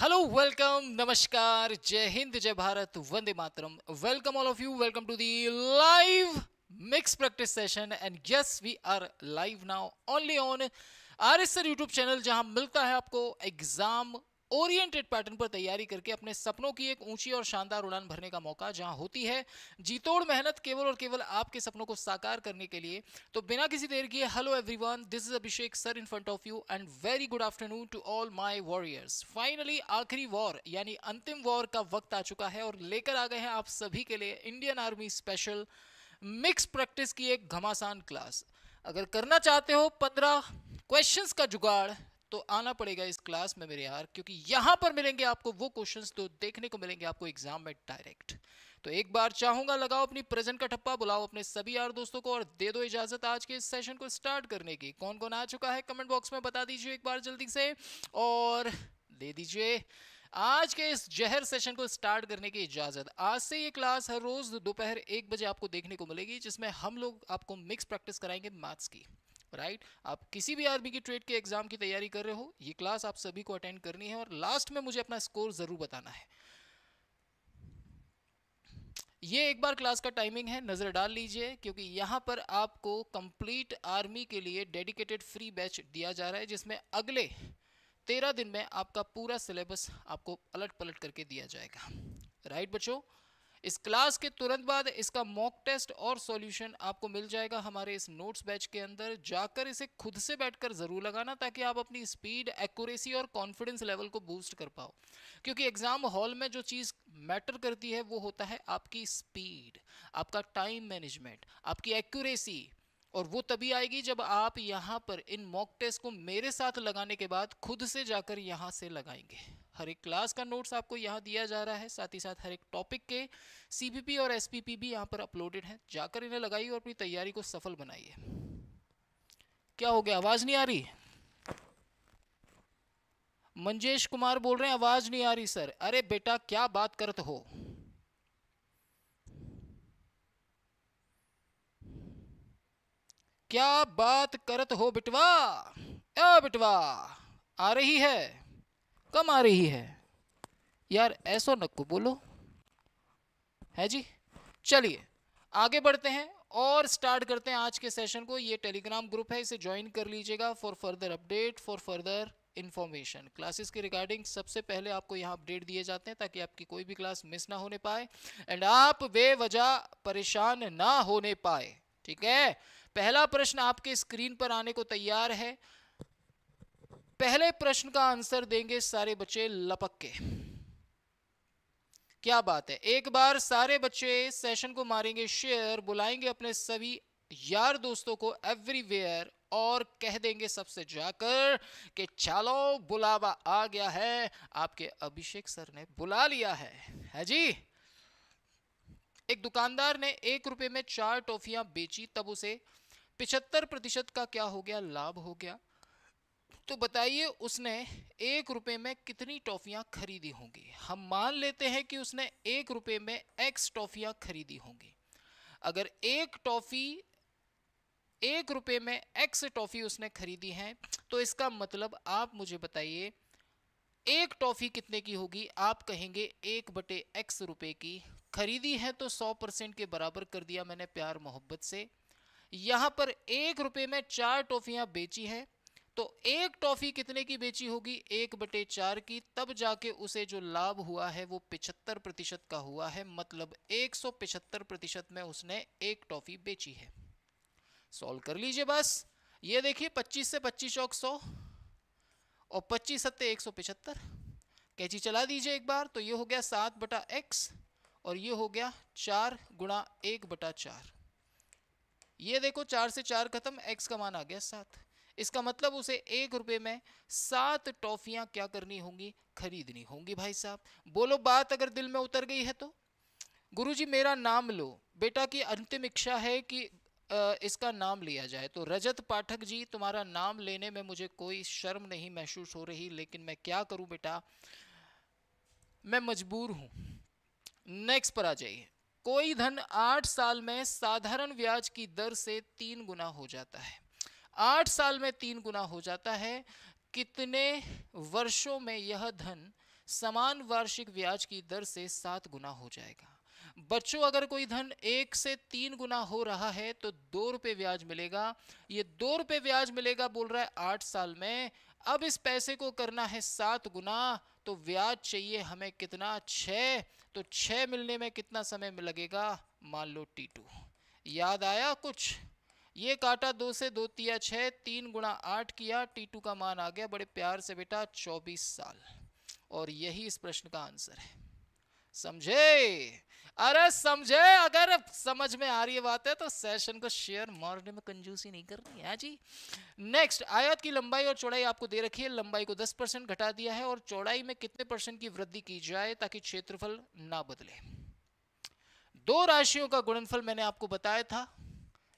Hello welcome नमस्कार जय हिंद जय भारत वंदे मातरम welcome all of you welcome to the live mix practice session and yes we are live now only on R S sir YouTube channel जहां मिलता है आपको एग्जाम ओरिएंटेड पैटर्न पर तैयारी करके अपने सपनों की एक ऊंची और शानदार उड़ान भरने का मौका जहां होती है जीतोड़ मेहनत केवल और केवल आपके सपनों को साकार करने के लिए तो बिना किसी देर किए hello everyone this is Abhishek sir in front of you and very good afternoon to all my warriors finally आखिरी वॉर यानी अंतिम वॉर का वक्त आ चुका है और लेकर आ गए हैं आप सभी के लिए Indian army special mix practice की एक घमासान क्लास अगर करना चाहते हो पंद्रह क्वेश्चंस का जुगाड़ तो आना पड़ेगा इस क्लास में मेरे यार क्योंकि यहां पर मिलेंगे आपको वो क्वेश्चंस तो देखने को मिलेंगे आपको एग्जाम में डायरेक्ट तो एक बार चाहूंगा लगाओ अपनी प्रेजेंट का ठप्पा बुलाओ अपने सभी यार दोस्तों को और दे दो इजाजत आज के इस सेशन को स्टार्ट करने की कौन कौन आ चुका है कमेंट बॉक्स में बता दीजिए एक बार जल्दी से और दे दीजिए आज के इस जहर सेशन को स्टार्ट करने की इजाज़त आज से ये क्लास हर रोज़ दोपहर एक बजे आपको देखने को मिलेगी जिसमें हम लोग आपको मिक्स प्रैक्टिस कराएंगे मैथ्स की राइट right? आप किसी भी आर्मी की ट्रेड के एग्जाम की तैयारी कर रहे हो ये क्लास आप सभी को अटेंड करनी है और लास्ट में मुझे अपना स्कोर ज़रूर बताना है ये एक बार क्लास का टाइमिंग है नज़र डाल लीजिए क्योंकि यहाँ पर आपको कंप्लीट आर्मी के लिए डेडिकेटेड फ्री बैच दिया जा रहा है जिसमें अगले तेरह दिन में आपका पूरा सिलेबस आपको पलट पलट करके दिया जाएगा राइट right बच्चों इस क्लास के तुरंत बाद इसका मॉक टेस्ट और सॉल्यूशन आपको मिल जाएगा हमारे इस नोट्स बैच के अंदर जाकर इसे खुद से बैठकर ज़रूर लगाना ताकि आप अपनी स्पीड एक्यूरेसी और कॉन्फिडेंस लेवल को बूस्ट कर पाओ क्योंकि एग्ज़ाम हॉल में जो चीज़ मैटर करती है वो होता है आपकी स्पीड आपका टाइम मैनेजमेंट आपकी एक्यूरेसी और वो तभी आएगी जब आप यहाँ पर इन मॉक टेस्ट को मेरे साथ लगाने के बाद खुद से जाकर यहाँ से लगाएंगे हर एक क्लास का नोट्स आपको यहाँ दिया जा रहा है साथ ही साथ हर एक टॉपिक के सी और एसपीपी भी यहाँ पर अपलोडेड हैं जाकर इन्हें लगाइए और अपनी तैयारी को सफल बनाइए क्या हो गया आवाज़ नहीं आ रही मंजेश कुमार बोल रहे हैं आवाज़ नहीं आ रही सर अरे बेटा क्या बात करते हो क्या बात करत हो बिटवा ए बिटवा आ रही है कम आ रही है यार ऐसो नक्को बोलो है जी चलिए आगे बढ़ते हैं और स्टार्ट करते हैं आज के सेशन को ये टेलीग्राम ग्रुप है इसे ज्वाइन कर लीजिएगा for further update for further information classes के रिगार्डिंग सबसे पहले आपको यहाँ अपडेट दिए जाते हैं ताकि आपकी कोई भी क्लास मिस ना होने पाए एंड आप बेवजह परेशान ना होने पाए ठीक है पहला प्रश्न आपके स्क्रीन पर आने को तैयार है पहले प्रश्न का आंसर देंगे सारे बच्चे लपक के क्या बात है एक बार सारे बच्चे सेशन को मारेंगे शेयर बुलाएंगे अपने सभी यार दोस्तों को एवरीवेयर और कह देंगे सबसे जाकर कि चलो बुलावा आ गया है आपके अभिषेक सर ने बुला लिया है है जी एक दुकानदार ने एक रुपए में चार टॉफियां बेची तब उसे पिछहत्तर प्रतिशत का क्या हो गया लाभ हो गया तो बताइए उसने एक रुपये में कितनी टॉफ़ियाँ खरीदी होंगी हम मान लेते हैं कि उसने एक रुपये में एक्स टॉफ़ियाँ खरीदी होंगी अगर एक टॉफ़ी एक रुपये में एक्स टॉफ़ी उसने खरीदी है तो इसका मतलब आप मुझे बताइए एक टॉफ़ी कितने की होगी आप कहेंगे एक बटे एक्स रुपये की खरीदी है तो सौ परसेंट के बराबर कर दिया मैंने प्यार मोहब्बत से यहाँ पर एक रुपये में चार टॉफ़ियाँ बेची हैं तो एक टॉफ़ी कितने की बेची होगी एक बटे चार की तब जाके उसे जो लाभ हुआ है वो पिछहत्तर प्रतिशत का हुआ है मतलब एक सौ पिछहत्तर प्रतिशत में उसने एक टॉफ़ी बेची है सॉल्व कर लीजिए बस ये देखिए पच्चीस से पच्चीस चौक सौ और पच्चीस सत्ते एक सौ पिछहत्तर कैची चला दीजिए एक बार तो ये हो गया सात बटा एक्स और ये हो गया चार गुणा एक बटा चार ये देखो चार से चार खत्म एक्स का मान आ गया सात इसका मतलब उसे एक रुपये में सात टॉफ़ियाँ क्या करनी होंगी खरीदनी होंगी भाई साहब बोलो बात अगर दिल में उतर गई है तो गुरुजी मेरा नाम लो बेटा की अंतिम इच्छा है कि इसका नाम लिया जाए तो रजत पाठक जी तुम्हारा नाम लेने में मुझे कोई शर्म नहीं महसूस हो रही लेकिन मैं क्या करूं बेटा मैं मजबूर हूं नेक्स्ट पर आ जाइए कोई धन आठ साल में साधारण ब्याज की दर से तीन गुना हो जाता है आठ साल में तीन गुना हो जाता है कितने वर्षों में यह धन समान वार्षिक ब्याज की दर से सात गुना हो जाएगा बच्चों अगर कोई धन एक से तीन गुना हो रहा है तो दो रुपये ब्याज मिलेगा ये दो रुपये ब्याज मिलेगा बोल रहा है आठ साल में अब इस पैसे को करना है सात गुना तो ब्याज चाहिए हमें कितना छः तो छः मिलने में कितना समय लगेगा मान लो टी टू याद आया कुछ ये काटा दो से दो तिया छः तीन गुणा आठ किया टी टू का मान आ गया बड़े प्यार से बेटा चौबीस साल और यही इस प्रश्न का आंसर है समझे अरे समझे अगर समझ में आ रही बात है तो सेशन को शेयर मारने में कंजूसी नहीं करनी है हाँ जी नेक्स्ट आयत की लंबाई और चौड़ाई आपको दे रखी है लंबाई को 10 परसेंट घटा दिया है और चौड़ाई में कितने परसेंट की वृद्धि की जाए ताकि क्षेत्रफल ना बदले दो राशियों का गुणनफल मैंने आपको बताया था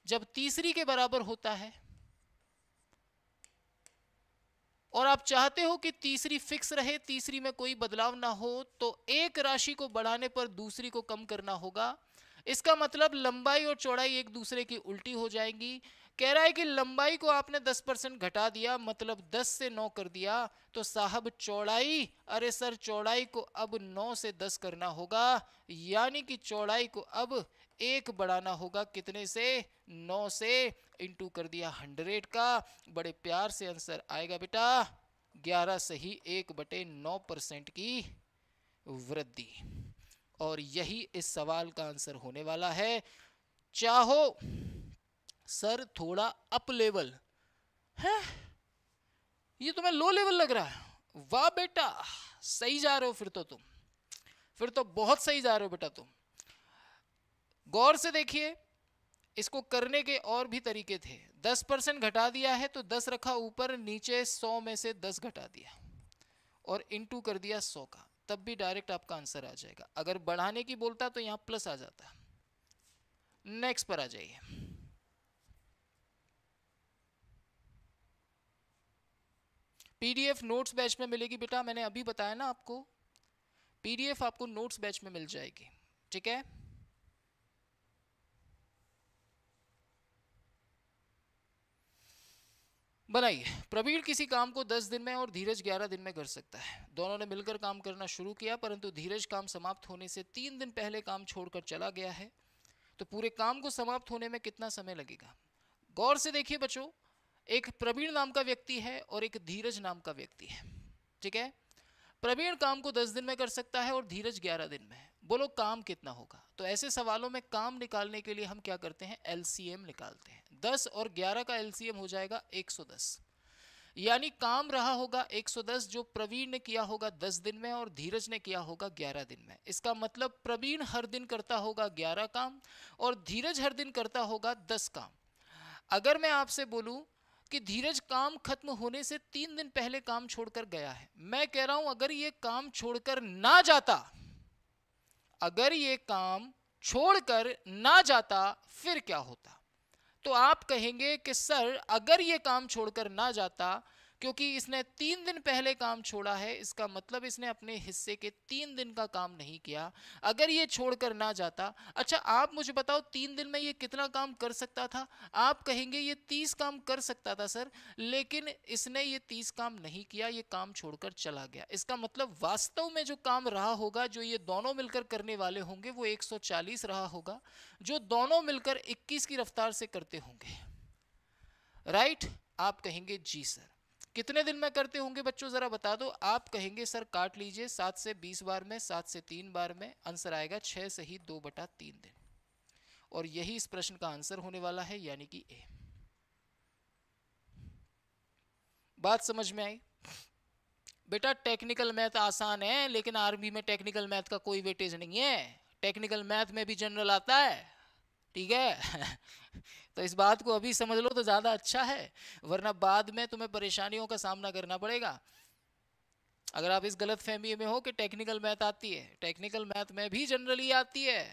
जब तीसरी के बराबर होता है और आप चाहते हो कि तीसरी फिक्स रहे तीसरी में कोई बदलाव ना हो तो एक राशि को बढ़ाने पर दूसरी को कम करना होगा इसका मतलब लंबाई और चौड़ाई एक दूसरे की उल्टी हो जाएंगी कह रहा है कि लंबाई को आपने 10 परसेंट घटा दिया मतलब 10 से 9 कर दिया तो साहब चौड़ाई अरे सर चौड़ाई को अब 9 से 10 करना होगा यानी कि चौड़ाई को अब एक बढ़ाना होगा कितने से नौ से इंटू कर दिया हंड्रेड का बड़े प्यार से आंसर आएगा बेटा ग्यारह से ही एक बटे नौ परसेंट की वृद्धि और यही इस सवाल का आंसर होने वाला है चाहो सर थोड़ा अप लेवल है ये तुम्हें लो लेवल लग रहा है वाह बेटा सही जा रहे हो फिर तो तुम फिर तो बहुत सही जा रहे हो बेटा तुम गौर से देखिए इसको करने के और भी तरीके थे दस परसेंट घटा दिया है तो दस रखा ऊपर नीचे सौ में से दस घटा दिया और इनटू कर दिया सौ का तब भी डायरेक्ट आपका आंसर आ जाएगा अगर बढ़ाने की बोलता तो यहाँ प्लस आ जाता नेक्स्ट पर आ जाइए पीडीएफ नोट्स बैच में मिलेगी बेटा मैंने अभी बताया ना आपको पीडीएफ आपको नोट्स बैच में मिल जाएगी ठीक है बनाइए प्रवीण किसी काम को दस दिन में और धीरज ग्यारह दिन में कर सकता है दोनों ने मिलकर काम करना शुरू किया परंतु धीरज काम समाप्त होने से तीन दिन पहले काम छोड़कर चला गया है तो पूरे काम को समाप्त होने में कितना समय लगेगा गौर से देखिए बच्चों एक प्रवीण नाम का व्यक्ति है और एक धीरज नाम का व्यक्ति है ठीक है प्रवीण काम को दस दिन में कर सकता है और धीरज ग्यारह दिन में बोलो काम कितना होगा तो ऐसे सवालों में काम निकालने के लिए हम क्या करते हैं एलसीएम निकालते हैं 10 और 11 का एलसीएम हो जाएगा 110 यानी काम रहा होगा 110 जो प्रवीण ने किया होगा 10 दिन में और धीरज ने किया होगा 11 दिन में इसका मतलब प्रवीण हर दिन करता होगा 11 काम और धीरज हर दिन करता होगा 10 काम अगर मैं आपसे बोलूं कि धीरज काम खत्म होने से तीन दिन पहले काम छोड़कर गया है मैं कह रहा हूं अगर ये काम छोड़कर ना जाता अगर ये काम छोड़कर ना जाता फिर क्या होता तो आप कहेंगे कि सर अगर ये काम छोड़कर ना जाता क्योंकि इसने तीन दिन पहले काम छोड़ा है इसका मतलब इसने अपने हिस्से के तीन दिन का काम नहीं किया अगर ये छोड़कर ना जाता अच्छा आप मुझे बताओ तीन दिन में ये कितना काम कर सकता था आप कहेंगे ये तीस काम कर सकता था सर लेकिन इसने ये तीस काम नहीं किया ये काम छोड़कर चला गया इसका मतलब वास्तव में जो काम रहा होगा जो ये दोनों मिलकर करने वाले होंगे वो एक रहा होगा जो दोनों मिलकर इक्कीस की रफ्तार से करते होंगे राइट आप कहेंगे जी सर कितने दिन में करते होंगे बच्चों ज़रा बता दो आप कहेंगे सर काट लीजिए सात से बीस बार में सात से तीन बार में आंसर आएगा छः से ही दो बटा तीन दिन और यही इस प्रश्न का आंसर होने वाला है यानी कि ए बात समझ में आई बेटा टेक्निकल मैथ आसान है लेकिन आर्मी में टेक्निकल मैथ का कोई वेटेज नहीं है टेक्निकल मैथ में भी जनरल आता है ठीक है तो इस बात को अभी समझ लो तो ज़्यादा अच्छा है वरना बाद में तुम्हें परेशानियों का सामना करना पड़ेगा अगर आप इस गलत फहमी में हो कि टेक्निकल मैथ आती है टेक्निकल मैथ में भी जनरली आती है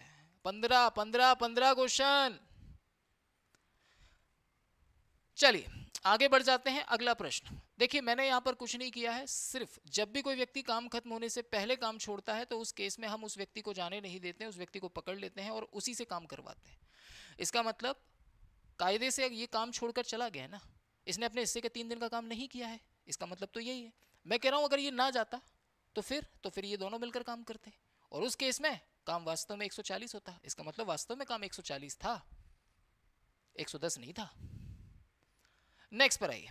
पंद्रह पंद्रह पंद्रह क्वेश्चन चलिए आगे बढ़ जाते हैं अगला प्रश्न देखिए मैंने यहाँ पर कुछ नहीं किया है सिर्फ जब भी कोई व्यक्ति काम खत्म होने से पहले काम छोड़ता है तो उस केस में हम उस व्यक्ति को जाने नहीं देते उस व्यक्ति को पकड़ लेते हैं और उसी से काम करवाते हैं इसका मतलब कायदे से ये काम छोड़कर चला गया ना इसने अपने हिस्से के तीन दिन का काम नहीं किया है इसका मतलब तो यही है मैं कह रहा हूँ अगर ये ना जाता तो फिर तो फिर ये दोनों मिलकर काम करते और उस केस में काम वास्तव में 140 होता इसका मतलब वास्तव में काम 140 था 110 नहीं था नेक्स्ट पर आइए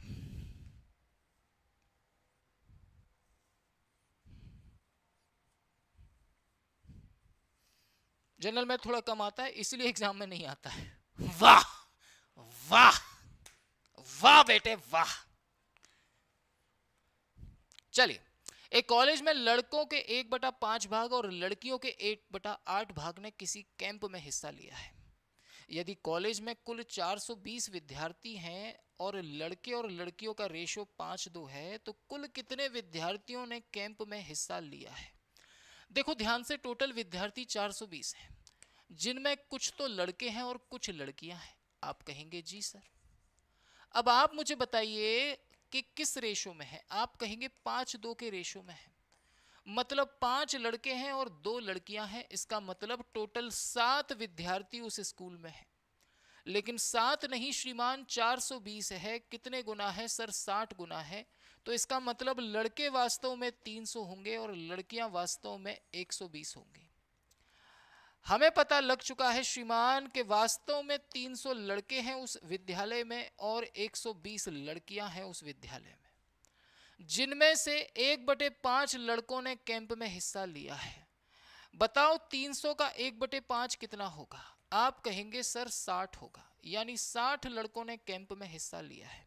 जनरल में थोड़ा कम आता है इसलिए एग्जाम में नहीं आता है वाह वाह वाह बेटे वाह चलिए एक कॉलेज में लड़कों के एक बटा पांच भाग और लड़कियों के एक बटा आठ भाग ने किसी कैंप में हिस्सा लिया है यदि कॉलेज में कुल 420 विद्यार्थी हैं और लड़के और लड़कियों का रेशो पांच दो है तो कुल कितने विद्यार्थियों ने कैंप में हिस्सा लिया है देखो ध्यान से टोटल विद्यार्थी 420 हैं जिनमें कुछ तो लड़के हैं और कुछ लड़कियां हैं आप कहेंगे जी सर अब आप मुझे बताइए कि किस रेशो में है आप कहेंगे पाँच दो के रेशो में है मतलब पांच लड़के हैं और दो लड़कियां हैं इसका मतलब टोटल सात विद्यार्थी उस स्कूल में हैं लेकिन सात नहीं श्रीमान 420 है कितने गुना है सर 60 गुना है तो इसका मतलब लड़के वास्तव में 300 होंगे और लड़कियां वास्तव में 120 होंगे हमें पता लग चुका है श्रीमान के वास्तव में 300 लड़के हैं उस विद्यालय में और 120 लड़कियां हैं उस विद्यालय में जिनमें से एक बटे पांच लड़कों ने कैंप में हिस्सा लिया है बताओ 300 का एक बटे पांच कितना होगा आप कहेंगे सर 60 होगा यानी 60 लड़कों ने कैंप में हिस्सा लिया है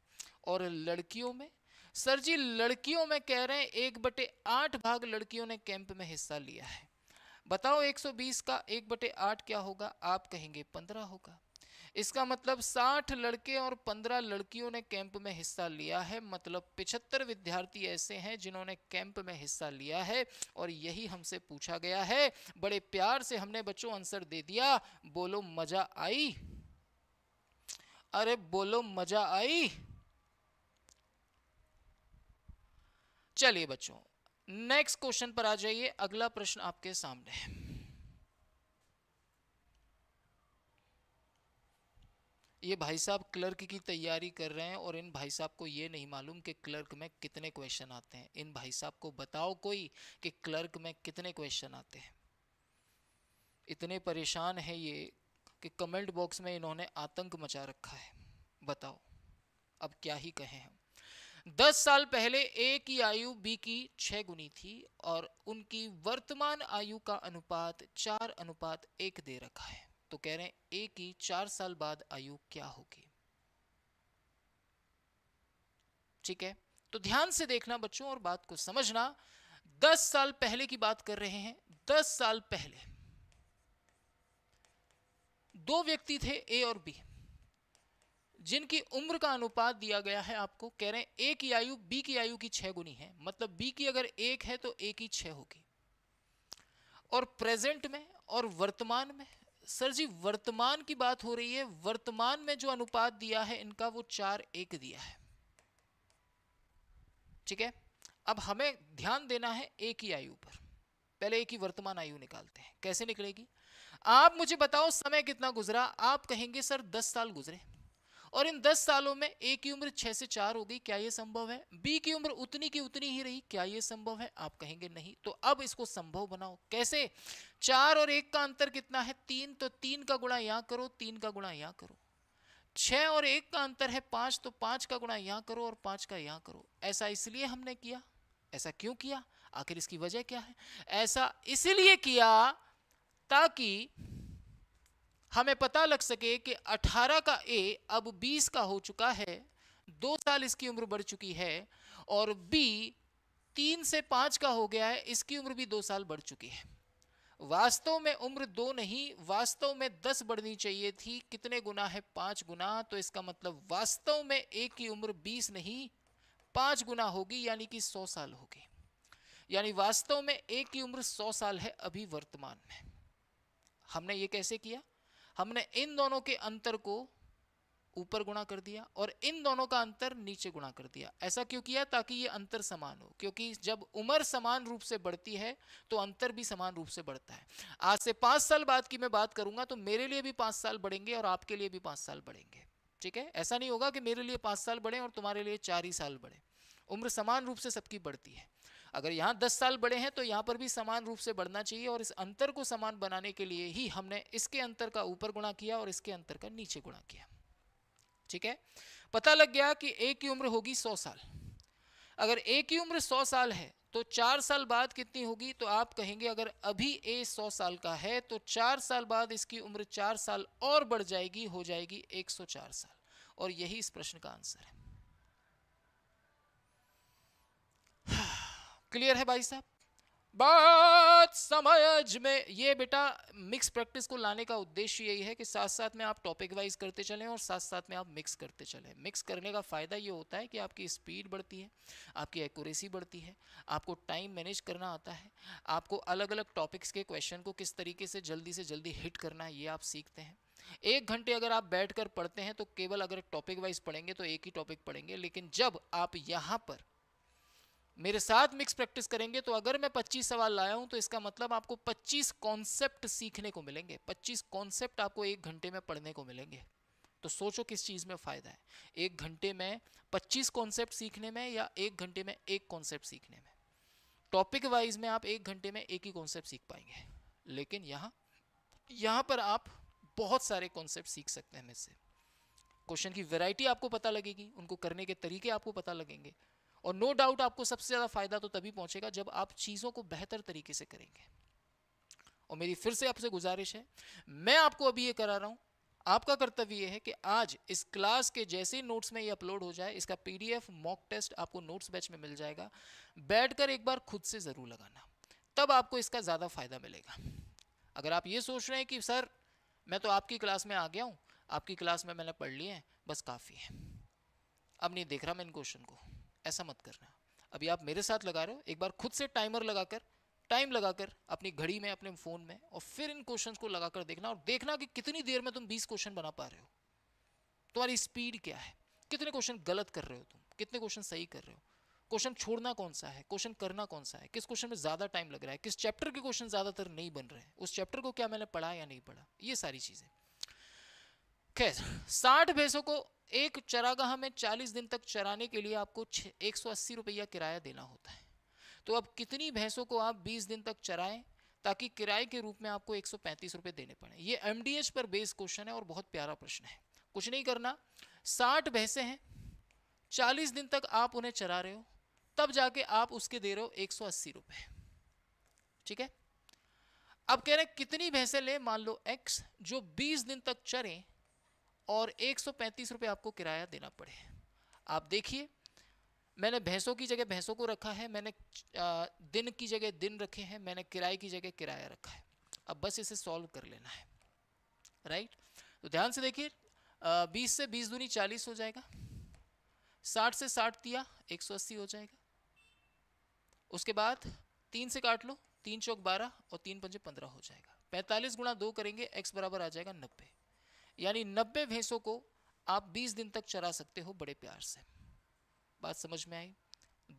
और लड़कियों में सर जी लड़कियों में कह रहे हैं एक बटे आठ भाग लड़कियों ने कैंप में हिस्सा लिया है बताओ 120 का एक बटे आठ क्या होगा आप कहेंगे पंद्रह होगा इसका मतलब 60 लड़के और 15 लड़कियों ने कैंप में हिस्सा लिया है मतलब 75 विद्यार्थी ऐसे हैं जिन्होंने कैंप में हिस्सा लिया है और यही हमसे पूछा गया है बड़े प्यार से हमने बच्चों आंसर दे दिया बोलो मजा आई अरे बोलो मजा आई चलिए बच्चों नेक्स्ट क्वेश्चन पर आ जाइए अगला प्रश्न आपके सामने है ये भाई साहब क्लर्क की तैयारी कर रहे हैं और इन भाई साहब को ये नहीं मालूम कि क्लर्क में कितने क्वेश्चन आते हैं इन भाई साहब को बताओ कोई कि क्लर्क में कितने क्वेश्चन आते हैं इतने परेशान है ये कि कमेंट बॉक्स में इन्होंने आतंक मचा रखा है बताओ अब क्या ही कहें हम दस साल पहले ए की आयु बी की छः गुनी थी और उनकी वर्तमान आयु का अनुपात चार अनुपात एक दे रखा है तो कह रहे हैं ए की चार साल बाद आयु क्या होगी ठीक है तो ध्यान से देखना बच्चों और बात को समझना दस साल पहले की बात कर रहे हैं दस साल पहले दो व्यक्ति थे ए और बी जिनकी उम्र का अनुपात दिया गया है आपको कह रहे हैं ए की आयु बी की आयु की छह गुनी है मतलब बी की अगर एक है तो ए की छह होगी और प्रेजेंट में और वर्तमान में सर जी वर्तमान की बात हो रही है वर्तमान में जो अनुपात दिया है इनका वो चार एक दिया है ठीक है अब हमें ध्यान देना है ए की आयु पर पहले एक ही वर्तमान आयु निकालते हैं कैसे निकलेगी आप मुझे बताओ समय कितना गुजरा आप कहेंगे सर दस साल गुजरे और इन दस सालों में ए की उम्र छह से चार हो गई क्या यह संभव है बी की उम्र उतनी की उतनी ही रही क्या यह संभव है आप कहेंगे नहीं तो अब इसको संभव बनाओ कैसे चार और एक का अंतर कितना है तीन तो तीन का गुणा यहां करो तीन का गुणा यहां करो छह और एक का अंतर है पांच तो पांच का गुणा यहां करो और पांच का यहां करो ऐसा इसलिए हमने किया ऐसा क्यों किया आखिर इसकी वजह क्या है ऐसा इसलिए किया ताकि हमें पता लग सके कि 18 का ए अब 20 का हो चुका है दो साल इसकी उम्र बढ़ चुकी है और बी तीन से पाँच का हो गया है इसकी उम्र भी दो साल बढ़ चुकी है वास्तव में उम्र दो नहीं वास्तव में दस बढ़नी चाहिए थी कितने गुना है पाँच गुना तो इसका मतलब वास्तव में एक की उम्र बीस नहीं पाँच गुना होगी यानी कि सौ साल होगी यानी वास्तव में एक की उम्र सौ साल है अभी वर्तमान में हमने ये कैसे किया हमने इन दोनों के अंतर को ऊपर गुणा कर दिया और इन दोनों का अंतर नीचे गुणा कर दिया ऐसा क्यों किया ताकि ये अंतर समान हो क्योंकि जब उम्र समान रूप से बढ़ती है तो अंतर भी समान रूप से बढ़ता है आज से पाँच साल बाद की मैं बात करूंगा तो मेरे लिए भी पांच साल बढ़ेंगे और आपके लिए भी पांच साल बढ़ेंगे ठीक है ऐसा नहीं होगा कि मेरे लिए पांच साल बढ़े और तुम्हारे लिए चार ही साल बढ़े उम्र समान रूप से सबकी बढ़ती है अगर यहाँ दस साल बड़े हैं तो यहाँ पर भी समान रूप से बढ़ना चाहिए और इस अंतर को समान बनाने के लिए ही हमने इसके अंतर का ऊपर गुणा किया और इसके अंतर का नीचे गुणा किया ठीक है पता लग गया कि ए की उम्र होगी सौ साल अगर ए की उम्र सौ साल है तो चार साल बाद कितनी होगी तो आप कहेंगे अगर अभी ए सौ साल का है तो चार साल बाद इसकी उम्र चार साल और बढ़ जाएगी हो जाएगी एक सौ चार साल और यही इस प्रश्न का आंसर है क्लियर है भाई साहब बात समझ में ये बेटा मिक्स प्रैक्टिस को लाने का उद्देश्य यही है कि साथ साथ में आप टॉपिक वाइज करते चलें और साथ साथ में आप मिक्स करते चलें मिक्स करने का फ़ायदा ये होता है कि आपकी स्पीड बढ़ती है आपकी एक्यूरेसी बढ़ती है आपको टाइम मैनेज करना आता है आपको अलग अलग टॉपिक्स के क्वेश्चन को किस तरीके से जल्दी से जल्दी हिट करना है ये आप सीखते हैं एक घंटे अगर आप बैठ कर पढ़ते हैं तो केवल अगर टॉपिक वाइज पढ़ेंगे तो एक ही टॉपिक पढ़ेंगे लेकिन जब आप यहाँ पर मेरे साथ मिक्स प्रैक्टिस करेंगे तो अगर मैं 25 सवाल लाया हूं तो इसका मतलब आपको 25 कॉन्सेप्ट सीखने को मिलेंगे 25 कॉन्सेप्ट आपको एक घंटे में पढ़ने को मिलेंगे तो सोचो किस चीज़ में फ़ायदा है एक घंटे में 25 कॉन्सेप्ट सीखने में या एक घंटे में एक कॉन्सेप्ट सीखने में टॉपिक वाइज में आप एक घंटे में एक ही कॉन्सेप्ट सीख पाएंगे लेकिन यहाँ यहाँ पर आप बहुत सारे कॉन्सेप्ट सीख सकते हैं से क्वेश्चन की वैरायटी आपको पता लगेगी उनको करने के तरीके आपको पता लगेंगे और नो no डाउट आपको सबसे ज़्यादा फ़ायदा तो तभी पहुंचेगा जब आप चीज़ों को बेहतर तरीके से करेंगे और मेरी फिर से आपसे गुजारिश है मैं आपको अभी ये करा रहा हूँ आपका कर्तव्य यह है कि आज इस क्लास के जैसे ही नोट्स में ये अपलोड हो जाए इसका पीडीएफ मॉक टेस्ट आपको नोट्स बैच में मिल जाएगा बैठकर एक बार खुद से ज़रूर लगाना तब आपको इसका ज़्यादा फ़ायदा मिलेगा अगर आप ये सोच रहे हैं कि सर मैं तो आपकी क्लास में आ गया हूँ आपकी क्लास में मैंने पढ़ लिए हैं बस काफ़ी है अब नहीं देख रहा मैं इन क्वेश्चन को ऐसा मत करना अभी आप मेरे साथ लगा रहे हो एक बार खुद से टाइमर लगाकर टाइम लगाकर अपनी घड़ी में अपने फ़ोन में और फिर इन क्वेश्चन को लगाकर देखना और देखना कि कितनी देर में तुम बीस क्वेश्चन बना पा रहे हो तुम्हारी स्पीड क्या है कितने क्वेश्चन गलत कर रहे हो तुम कितने क्वेश्चन सही कर रहे हो क्वेश्चन छोड़ना कौन सा है क्वेश्चन करना कौन सा है किस क्वेश्चन में ज़्यादा टाइम लग रहा है किस चैप्टर के क्वेश्चन ज़्यादातर नहीं बन रहे हैं उस चैप्टर को क्या मैंने पढ़ा या नहीं पढ़ा ये सारी चीज़ें खैर साठ भैंसों को एक चरागाह में चालीस दिन तक चराने के लिए आपको एक सौ अस्सी रुपया किराया देना होता है तो अब कितनी भैंसों को आप बीस दिन तक चराएं ताकि किराए के रूप में आपको एक सौ पैंतीस रुपये देने पड़े ये एम पर बेस्ड क्वेश्चन है और बहुत प्यारा प्रश्न है कुछ नहीं करना साठ भैंसे हैं चालीस दिन तक आप उन्हें चरा रहे हो तब जाके आप उसके दे रहे हो एक सौ अस्सी रुपये ठीक है अब कह रहे हैं कितनी भैंसे ले मान लो एक्स जो बीस दिन तक चरें और एक सौ आपको किराया देना पड़े आप देखिए मैंने भैंसों की जगह भैंसों को रखा है मैंने दिन की जगह दिन रखे हैं मैंने किराए की जगह किराया रखा है अब बस इसे सॉल्व कर लेना है राइट तो ध्यान से देखिए बीस से बीस दूनी चालीस हो जाएगा साठ से साठ दिया एक सौ अस्सी हो जाएगा उसके बाद तीन से काट लो तीन चौक बारह और तीन पंजे पंद्रह हो जाएगा पैंतालीस गुणा दो करेंगे एक्स बराबर आ जाएगा नब्बे यानी नब्बे भैंसों को आप बीस दिन तक चरा सकते हो बड़े प्यार से बात समझ में आई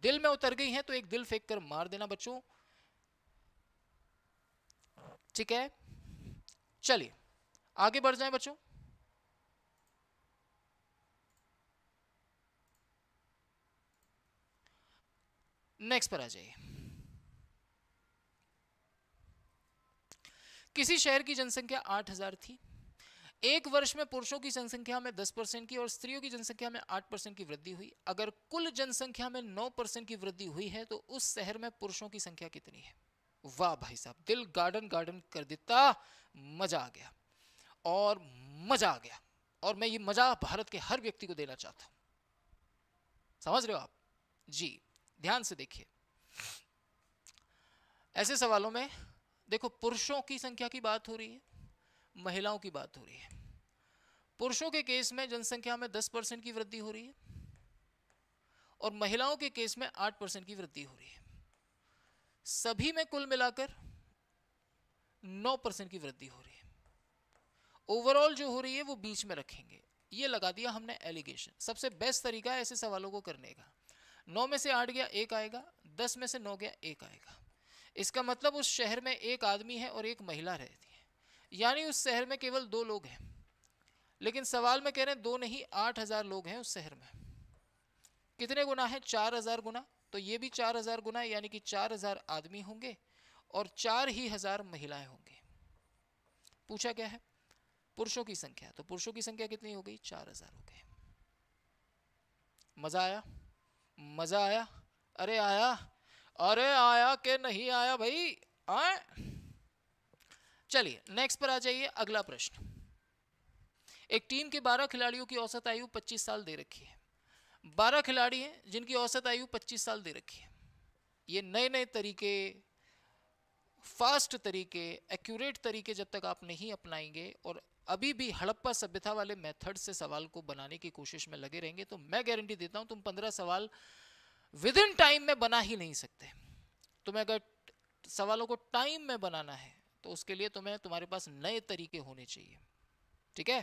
दिल में उतर गई है तो एक दिल फेंक कर मार देना बच्चों ठीक है चलिए आगे बढ़ जाए बच्चों नेक्स्ट पर आ जाइए किसी शहर की जनसंख्या 8000 थी एक वर्ष में पुरुषों की जनसंख्या में 10 परसेंट की और स्त्रियों की जनसंख्या में 8 परसेंट की वृद्धि हुई अगर कुल जनसंख्या में 9 परसेंट की वृद्धि हुई है तो उस शहर में पुरुषों की संख्या कितनी है वाह भाई साहब दिल गार्डन गार्डन कर देता मजा आ गया और मजा आ गया और मैं ये मजा भारत के हर व्यक्ति को देना चाहता हूं समझ रहे हो आप जी ध्यान से देखिए ऐसे सवालों में देखो पुरुषों की संख्या की बात हो रही है महिलाओं की बात हो रही है पुरुषों के केस में जनसंख्या में 10 परसेंट की वृद्धि हो रही है और महिलाओं के केस में 8 परसेंट की वृद्धि हो रही है सभी में कुल मिलाकर 9 परसेंट की वृद्धि हो रही है ओवरऑल जो हो रही है वो बीच में रखेंगे ये लगा दिया हमने एलिगेशन सबसे बेस्ट तरीका है ऐसे सवालों को करने का नौ में से आठ गया एक आएगा दस में से नौ गया एक आएगा इसका मतलब उस शहर में एक आदमी है और एक महिला रहती यानी उस शहर में केवल दो लोग हैं लेकिन सवाल में कह रहे हैं दो नहीं आठ हज़ार लोग हैं उस शहर में कितने गुना है चार हज़ार गुना तो ये भी चार हज़ार गुना यानी कि चार हज़ार आदमी होंगे और चार ही हज़ार महिलाएं होंगे पूछा क्या है पुरुषों की संख्या तो पुरुषों की संख्या कितनी हो गई चार हज़ार हो गए मज़ा आया मज़ा आया अरे आया अरे आया के नहीं आया भाई आए चलिए नेक्स्ट पर आ जाइए अगला प्रश्न एक टीम के 12 खिलाड़ियों की औसत आयु 25 साल दे रखी है 12 खिलाड़ी हैं जिनकी औसत आयु 25 साल दे रखी है ये नए नए तरीके फास्ट तरीके एक्यूरेट तरीके जब तक आप नहीं अपनाएंगे और अभी भी हड़प्पा सभ्यता वाले मेथड से सवाल को बनाने की कोशिश में लगे रहेंगे तो मैं गारंटी देता हूं तुम पंद्रह सवाल विद इन टाइम में बना ही नहीं सकते तुम्हें अगर सवालों को टाइम में बनाना है तो उसके लिए तुम्हें तुम्हारे पास नए तरीके होने चाहिए ठीक है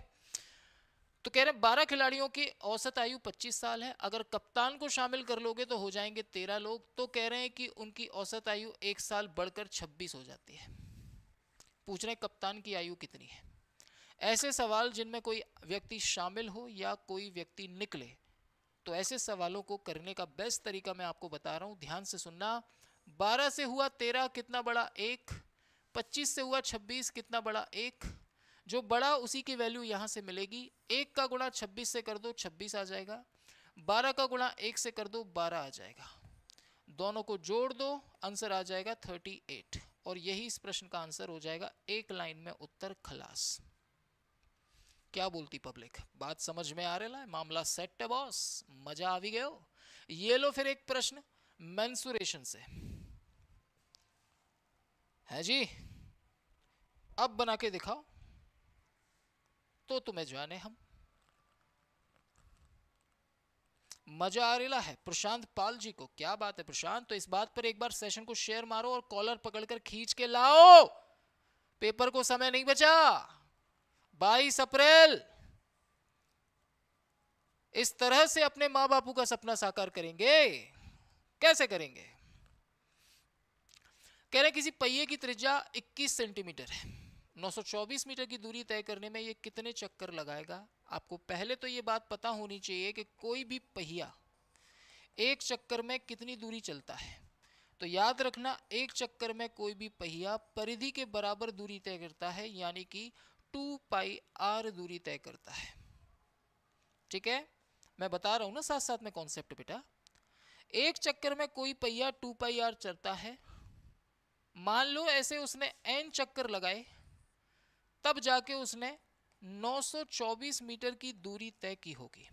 तो कह रहे हैं बारह खिलाड़ियों की औसत आयु 25 साल है अगर कप्तान को शामिल कर लोगे तो हो जाएंगे तेरह लोग तो कह रहे हैं कि उनकी औसत आयु एक साल बढ़कर 26 हो जाती है पूछ रहे हैं कप्तान की आयु कितनी है ऐसे सवाल जिनमें कोई व्यक्ति शामिल हो या कोई व्यक्ति निकले तो ऐसे सवालों को करने का बेस्ट तरीका मैं आपको बता रहा हूँ ध्यान से सुनना बारह से हुआ तेरह कितना बड़ा एक 25 से हुआ 26 कितना बड़ा एक जो बड़ा उसी की वैल्यू यहाँ से मिलेगी एक का गुणा छब्बीस से कर दो छब्बीस आ जाएगा बारह का गुणा एक से कर दो बारह आ जाएगा दोनों को जोड़ दो आंसर आ जाएगा थर्टी एट और यही इस प्रश्न का आंसर हो जाएगा एक लाइन में उत्तर खलास क्या बोलती पब्लिक बात समझ में आ रहा है मामला सेट है बॉस मजा आ भी गयो ये लो फिर एक प्रश्न मैंसुरेशन से है जी अब बना के दिखाओ तो तुम्हें जाने हम मजा आ रहा है प्रशांत पाल जी को क्या बात है प्रशांत तो इस बात पर एक बार सेशन को शेयर मारो और कॉलर पकड़कर खींच के लाओ पेपर को समय नहीं बचा 22 अप्रैल इस तरह से अपने मां बापू का सपना साकार करेंगे कैसे करेंगे कह रहे किसी पहिए की त्रिज्या 21 सेंटीमीटर है 924 मीटर की दूरी तय करने में ये कितने चक्कर लगाएगा आपको पहले तो ये बात पता होनी चाहिए कि कोई भी पहिया एक चक्कर में कितनी दूरी चलता है तो याद रखना एक चक्कर में कोई भी पहिया परिधि के बराबर दूरी तय करता है यानी कि टू पाई आर दूरी तय करता है ठीक है मैं बता रहा हूँ ना साथ साथ में कॉन्सेप्ट बेटा एक चक्कर में कोई पहिया टू पाई आर चलता है मान लो ऐसे उसने एन चक्कर लगाए तब जाके उसने 924 मीटर की दूरी तय की होगी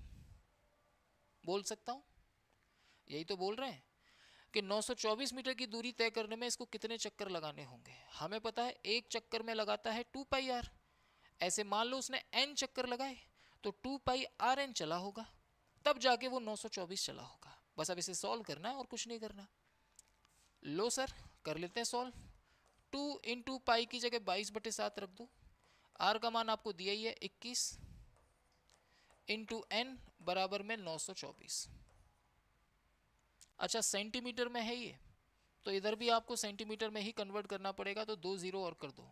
बोल सकता हूं यही तो बोल रहे हैं कि 924 मीटर की दूरी तय करने में इसको कितने चक्कर लगाने होंगे हमें पता है एक चक्कर में लगाता है टू पाई आर ऐसे मान लो उसने एन चक्कर लगाए तो टू पाई आर एन चला होगा तब जाके वो 924 चला होगा बस अब इसे सॉल्व करना है और कुछ नहीं करना लो सर कर लेते हैं solve two in two pi की जगह बाईस बटे सात रख दो आर का मान आपको दिया ही है इक्कीस इंटू एन बराबर में नौ सौ चौबीस अच्छा सेंटीमीटर में है ये तो इधर भी आपको सेंटीमीटर में ही कन्वर्ट करना पड़ेगा तो दो ज़ीरो और कर दो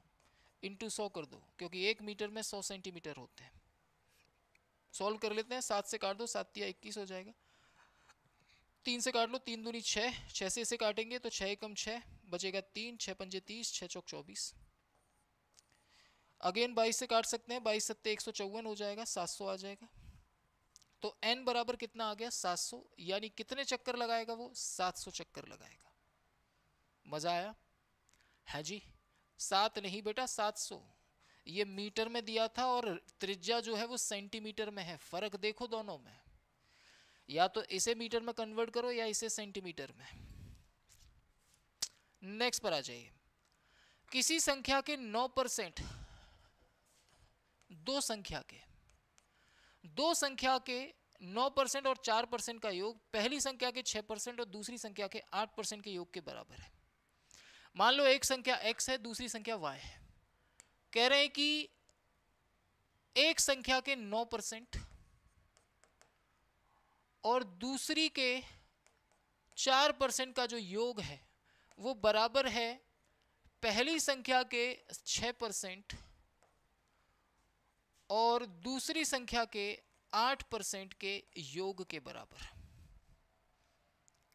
इंटू सौ कर दो क्योंकि एक मीटर में सौ सेंटीमीटर होते हैं सॉल्व कर लेते हैं सात से काट दो सात या इक्कीस हो जाएगा तीन से काट लो तीन दूनी छः छः से इसे काटेंगे तो छः कम छः बचेगा तीन छः पंजे तीस छः चौक चौबीस अगेन बाईस से काट सकते हैं बाईस सत्ते एक सौ चौवन हो जाएगा सात सौ आ जाएगा तो एन बराबर कितना आ गया सात सौ यानी कितने चक्कर लगाएगा वो सात सौ चक्कर लगाएगा मज़ा आया है जी सात नहीं बेटा सात सौ ये मीटर में दिया था और त्रिज्या जो है वो सेंटीमीटर में है फ़र्क देखो दोनों में या तो इसे मीटर में कन्वर्ट करो या इसे सेंटीमीटर में नेक्स्ट पर आ जाइए किसी संख्या के नौ परसेंट दो संख्या के दो संख्या के नौ परसेंट और चार परसेंट का योग पहली संख्या के छह परसेंट और दूसरी संख्या के आठ परसेंट के योग के बराबर है मान लो एक संख्या एक्स है दूसरी संख्या वाई है कह रहे हैं कि एक संख्या के नौ परसेंट और दूसरी के चार परसेंट का जो योग है वो बराबर है पहली संख्या के छः परसेंट और दूसरी संख्या के आठ परसेंट के योग के बराबर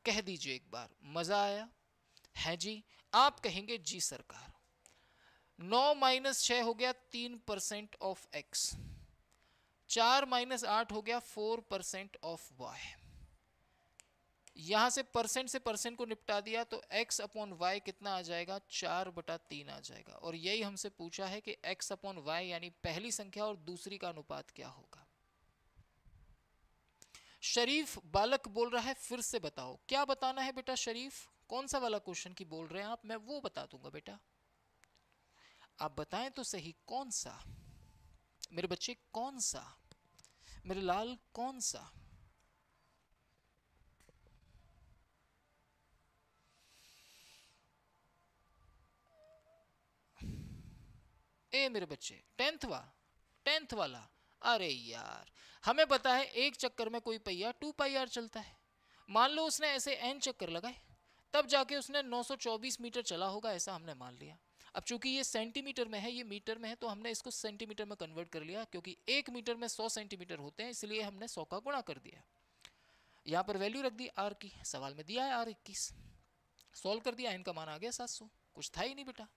कह दीजिए एक बार मज़ा आया है जी आप कहेंगे जी सरकार नौ माइनस छः हो गया तीन परसेंट ऑफ एक्स चार माइनस आठ हो गया फोर परसेंट ऑफ वाई यहां से परसेंट से परसेंट को निपटा दिया तो एक्स अपॉन वाई कितना आ जाएगा चार बटा तीन आ जाएगा और यही हमसे पूछा है कि एक्स अपॉन वाई यानी पहली संख्या और दूसरी का अनुपात क्या होगा शरीफ बालक बोल रहा है फिर से बताओ क्या बताना है बेटा शरीफ कौन सा वाला क्वेश्चन की बोल रहे हैं आप मैं वो बता दूंगा बेटा आप बताएं तो सही कौन सा मेरे बच्चे कौन सा मेरे लाल कौन सा ए मेरे बच्चे टेंथ वा टेंथ वाला अरे यार हमें पता है एक चक्कर में कोई पहिया टू पाई आर चलता है मान लो उसने ऐसे एन चक्कर लगाए तब जाके उसने 924 मीटर चला होगा ऐसा हमने मान लिया अब चूंकि ये सेंटीमीटर में है ये मीटर में है तो हमने इसको सेंटीमीटर में कन्वर्ट कर लिया क्योंकि एक मीटर में सौ सेंटीमीटर होते हैं इसलिए हमने सौ का गुणा कर दिया यहाँ पर वैल्यू रख दी आर की सवाल में दिया है आर इक्कीस सॉल्व कर दिया इनका मान आ गया सात सौ कुछ था ही नहीं बेटा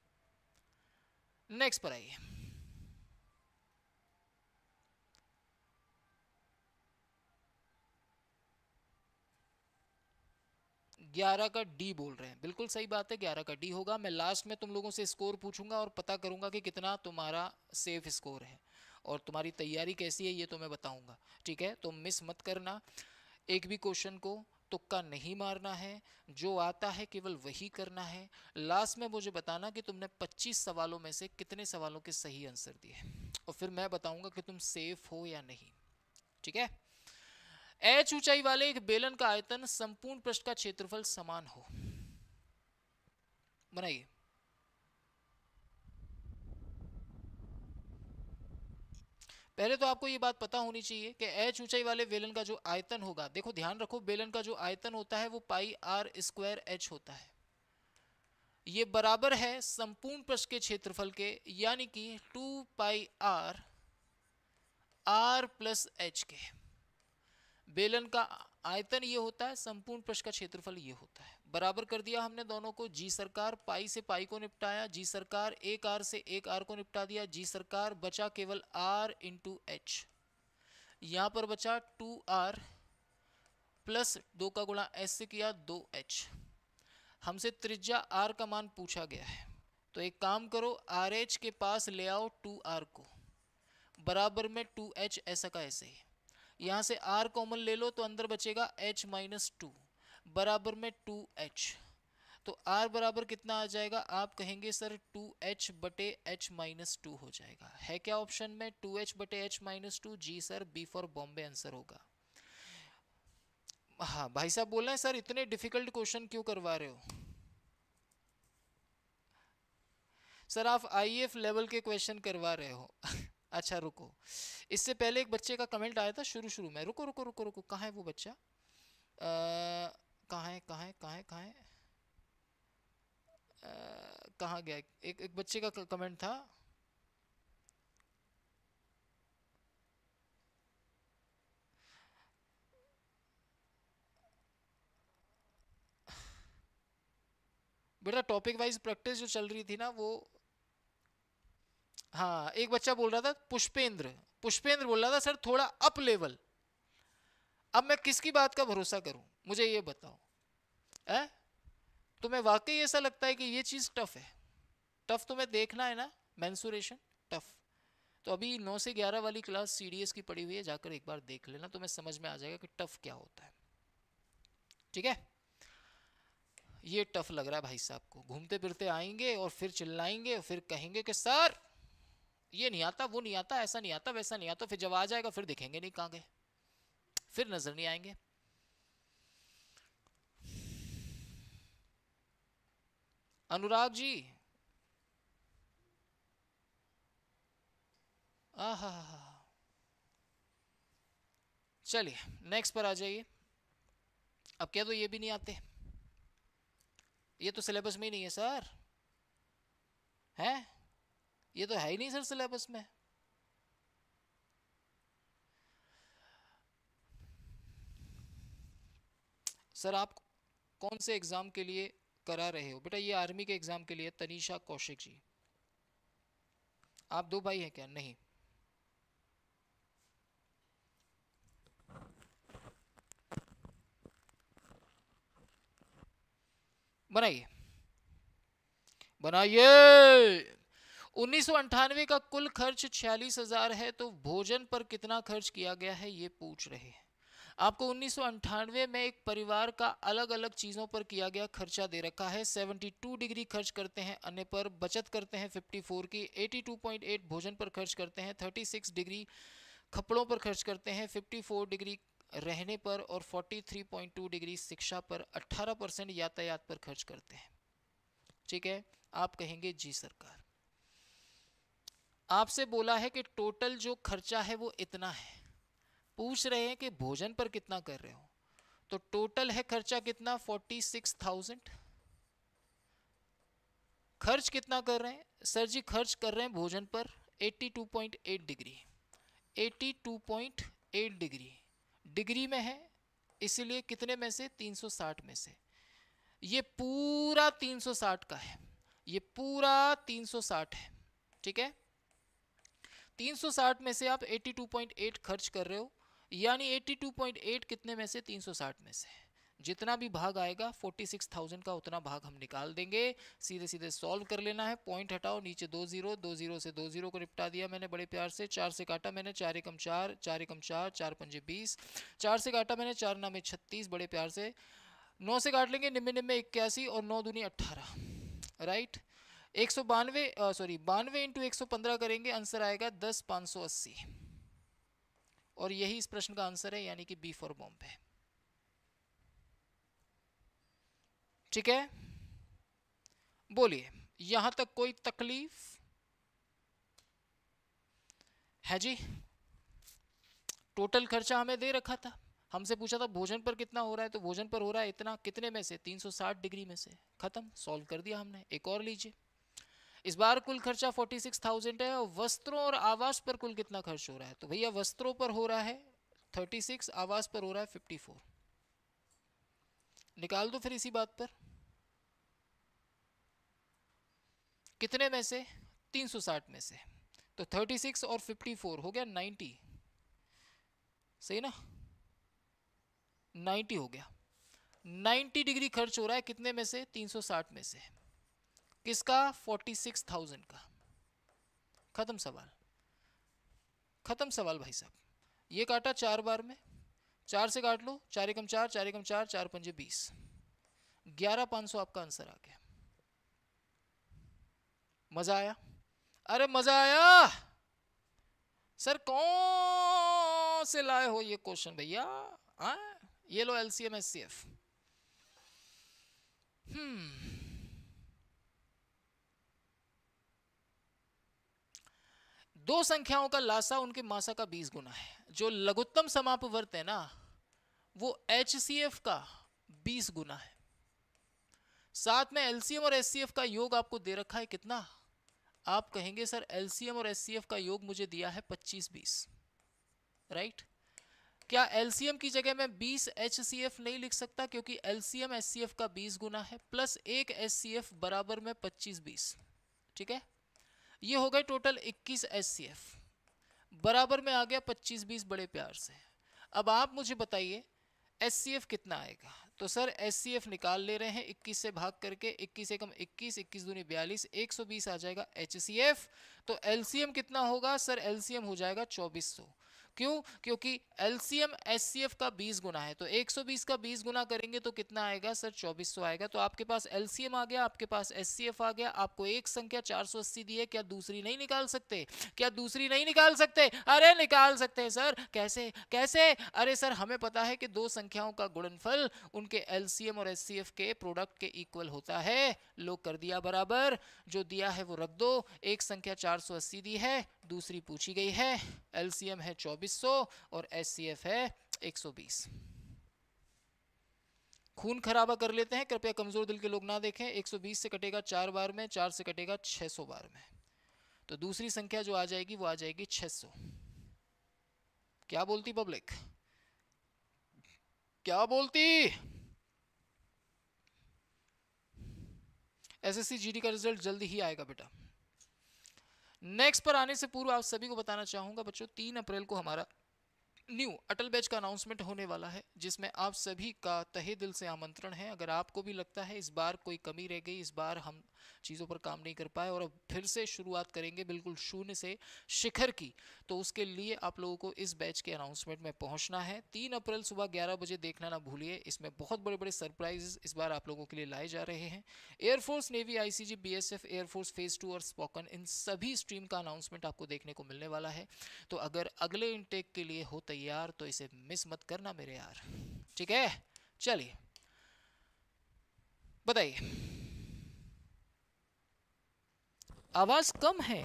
नेक्स्ट पर आइए ग्यारह का डी बोल रहे हैं बिल्कुल सही बात है ग्यारह का डी होगा मैं लास्ट में तुम लोगों से स्कोर पूछूंगा और पता करूंगा कि कितना तुम्हारा सेफ स्कोर है और तुम्हारी तैयारी कैसी है ये तो मैं बताऊंगा ठीक है तो मिस मत करना एक भी क्वेश्चन को तुक्का नहीं मारना है जो आता है केवल वही करना है लास्ट में मुझे बताना कि तुमने पच्चीस सवालों में से कितने सवालों के सही आंसर दिए और फिर मैं बताऊँगा कि तुम सेफ हो या नहीं ठीक है एच ऊंचाई वाले एक बेलन का आयतन संपूर्ण पृष्ठ का क्षेत्रफल समान हो बनाइए पहले तो आपको ये बात पता होनी चाहिए कि एच ऊंचाई वाले बेलन का जो आयतन होगा देखो ध्यान रखो बेलन का जो आयतन होता है वो पाई आर स्क्वायर एच होता है ये बराबर है संपूर्ण पृष्ठ के क्षेत्रफल के यानी कि two pi R R plus H के बेलन का आयतन ये होता है संपूर्ण पृष्ठ का क्षेत्रफल ये होता है बराबर कर दिया हमने दोनों को जी सरकार पाई से पाई को निपटाया जी सरकार एक आर से एक आर को निपटा दिया जी सरकार बचा केवल आर इंटू एच यहाँ पर बचा टू आर प्लस दो का गुणा एस से किया दो एच हमसे त्रिज्या आर का मान पूछा गया है तो एक काम करो आर एच के पास ले आओ टू आर को बराबर में टू एच ऐसा का ऐसे ही यहाँ से आर कॉमन ले लो तो अंदर बचेगा एच माइनस टू बराबर में टू एच तो आर बराबर कितना आ जाएगा आप कहेंगे सर टू एच बटे एच माइनस टू हो जाएगा है क्या ऑप्शन में टू एच बटे एच माइनस टू जी sir B for Bombay answer होगा हाँ भाई साहब बोल रहे हैं सर इतने डिफिकल्ट क्वेश्चन क्यों करवा रहे हो सर आप आईएफ लेवल e के क्वेश्चन करवा रहे हो अच्छा रुको इससे पहले एक बच्चे का कमेंट आया था शुरू शुरू में रुको रुको रुको रुको कहाँ है वो बच्चा कहाँ है कहाँ है कहाँ है कहाँ है कहाँ गया एक एक बच्चे का कमेंट था बेटा टॉपिक वाइज प्रैक्टिस जो चल रही थी ना वो हाँ एक बच्चा बोल रहा था पुष्पेंद्र पुष्पेंद्र बोल रहा था सर थोड़ा अप लेवल अब मैं किसकी बात का भरोसा करूं मुझे ये बताओ है तुम्हें वाकई ऐसा लगता है कि ये चीज़ टफ है टफ तुम्हें देखना है ना मैंसूरेशन टफ तो अभी नौ से ग्यारह वाली क्लास सी की पड़ी हुई है जाकर एक बार देख लेना तुम्हें समझ में आ जाएगा कि टफ क्या होता है ठीक है ये टफ लग रहा है भाई साहब को घूमते फिरते आएंगे और फिर चिल्लाएंगे और फिर कहेंगे कि सर ये नहीं आता वो नहीं आता ऐसा नहीं आता वैसा नहीं आता फिर जब आ जाएगा फिर दिखेंगे नहीं कहाँ गए फिर नजर नहीं आएंगे अनुराग जी आह चलिए नेक्स्ट पर आ जाइए अब क्या तो ये भी नहीं आते ये तो सिलेबस में ही नहीं है सर हैं ये तो है ही नहीं सर सिलेबस में सर आप कौन से एग्ज़ाम के लिए करा रहे हो बेटा ये आर्मी के एग्ज़ाम के लिए तनीषा कौशिक जी आप दो भाई हैं क्या नहीं बनाइए बनाइए उन्नीस का कुल खर्च छियालीस हज़ार है तो भोजन पर कितना खर्च किया गया है ये पूछ रहे हैं आपको उन्नीस में एक परिवार का अलग अलग चीज़ों पर किया गया खर्चा दे रखा है 72 डिग्री खर्च करते हैं अन्य पर बचत करते हैं 54 की 82.8 भोजन पर खर्च करते हैं 36 डिग्री खपड़ों पर खर्च करते हैं 54 डिग्री रहने पर और 43.2 डिग्री शिक्षा पर 18 परसेंट यातायात पर खर्च करते हैं ठीक है आप कहेंगे जी सरकार आपसे बोला है कि टोटल जो खर्चा है वो इतना है पूछ रहे हैं कि भोजन पर कितना कर रहे हो तो टोटल है खर्चा कितना फोर्टी सिक्स थाउजेंड खर्च कितना कर रहे हैं सर जी खर्च कर रहे हैं भोजन पर eighty two point eight degree eighty two point eight degree degree में है इसलिए कितने में से तीन सौ साठ में से ये पूरा तीन सौ साठ का है ये पूरा तीन सौ साठ है ठीक है 360 में से आप 82.8 खर्च कर रहे हो यानी 82.8 कितने में से 360 में से जितना भी भाग आएगा 46,000 का उतना भाग हम निकाल देंगे सीधे सीधे सॉल्व कर लेना है पॉइंट हटाओ नीचे दो जीरो दो जीरो से दो जीरो को निपटा दिया मैंने बड़े प्यार से चार से काटा मैंने चार एकम चार चार एकम चार चार पंजे बीस चार से काटा मैंने चार नामे छत्तीस बड़े प्यार से नौ से काट लेंगे निम्न निम्न इक्यासी और नौ दूनी अट्ठारह राइट एक सौ बानवे सॉरी बानवे इंटू एक सौ पंद्रह करेंगे आंसर आएगा दस पाँच सौ अस्सी और यही इस प्रश्न का आंसर है यानी कि बी फॉर बॉम्बे ठीक है बोलिए यहां तक कोई तकलीफ है जी टोटल खर्चा हमें दे रखा था हमसे पूछा था भोजन पर कितना हो रहा है तो भोजन पर हो रहा है इतना कितने में से 360 डिग्री में से ख़त्म सॉल्व कर दिया हमने एक और लीजिए इस बार कुल खर्चा फोर्टी सिक्स थाउजेंड है और वस्त्रों और आवास पर कुल कितना खर्च हो रहा है तो भैया वस्त्रों पर हो रहा है थर्टी सिक्स आवास पर हो रहा है फिफ्टी फोर निकाल दो फिर इसी बात पर कितने में से तीन सौ साठ में से तो थर्टी सिक्स और फिफ्टी फोर हो गया नाइन्टी सही ना नाइन्टी हो गया नाइन्टी डिग्री खर्च हो रहा है कितने में से तीन सौ साठ में से किसका फोर्टी सिक्स थाउजेंड का ख़त्म सवाल ख़त्म सवाल भाई साहब ये काटा चार बार में चार से काट लो चार एकम चार चार एकम चार चार पंजे बीस ग्यारह पाँच सौ आपका आंसर आ गया मज़ा आया अरे मज़ा आया सर कौन से लाए हो ये क्वेश्चन भैया हाँ? ये लो L C M S C F हम्म दो संख्याओं का लासा उनके मासा का बीस गुना है जो लघुत्तम समापवर्त है ना वो एच का बीस गुना है साथ में एलसीएम और एस का योग आपको दे रखा है कितना आप कहेंगे सर एलसीएम और एस का योग मुझे दिया है पच्चीस बीस राइट क्या एलसीएम की जगह मैं 20 एच नहीं लिख सकता क्योंकि एलसीएम एस का 20 गुना है प्लस एक एस बराबर में पच्चीस बीस ठीक है ये हो गए टोटल 21 एस बराबर में आ गया 25-20 बड़े प्यार से अब आप मुझे बताइए एस कितना आएगा तो सर एस निकाल ले रहे हैं 21 से भाग करके 21 एकम 21 21 दूनी बयालीस 120 आ जाएगा एच तो एल कितना होगा सर एल हो जाएगा 2400 क्यों क्योंकि एलसीएम एससीएफ का 20 गुना है तो 120 का 20 गुना करेंगे तो कितना आएगा सर 2400 आएगा तो आपके पास एलसीएम आ गया आपके पास एससीएफ आ गया आपको एक संख्या 480 दी है क्या दूसरी नहीं निकाल सकते क्या दूसरी नहीं निकाल सकते अरे निकाल सकते हैं सर कैसे कैसे अरे सर हमें पता है कि दो संख्याओं का गुणनफल उनके एल और एस के प्रोडक्ट के इक्वल होता है लो कर दिया बराबर जो दिया है वो रख दो एक संख्या चार दी है दूसरी पूछी गई है एलसीएम है चौबीस चौबीस और एस है 120 खून खराबा कर लेते हैं कृपया कमज़ोर दिल के लोग ना देखें 120 से कटेगा चार बार में चार से कटेगा 600 बार में तो दूसरी संख्या जो आ जाएगी वो आ जाएगी 600 क्या बोलती पब्लिक क्या बोलती एसएससी जीडी का रिजल्ट जल्दी ही आएगा बेटा नेक्स्ट पर आने से पूर्व आप सभी को बताना चाहूंगा बच्चों तीन अप्रैल को हमारा न्यू अटल बैच का अनाउंसमेंट होने वाला है जिसमें आप सभी का तहे दिल से आमंत्रण है अगर आपको भी लगता है इस बार कोई कमी रह गई इस बार हम चीज़ों पर काम नहीं कर पाए और अब फिर से शुरुआत करेंगे बिल्कुल शून्य से शिखर की तो उसके लिए आप लोगों को इस बैच के अनाउंसमेंट में पहुंचना है तीन अप्रैल सुबह ग्यारह बजे देखना ना भूलिए इसमें बहुत बड़े बड़े सरप्राइजेस इस बार आप लोगों के लिए लाए जा रहे हैं air force navy I C G B S F air force phase two और स्पोकन इन सभी स्ट्रीम का अनाउंसमेंट आपको देखने को मिलने वाला है तो अगर अगले इनटेक के लिए हो तैयार यार तो इसे मिस मत करना मेरे यार ठीक है चलिए बताइए आवाज़ कम है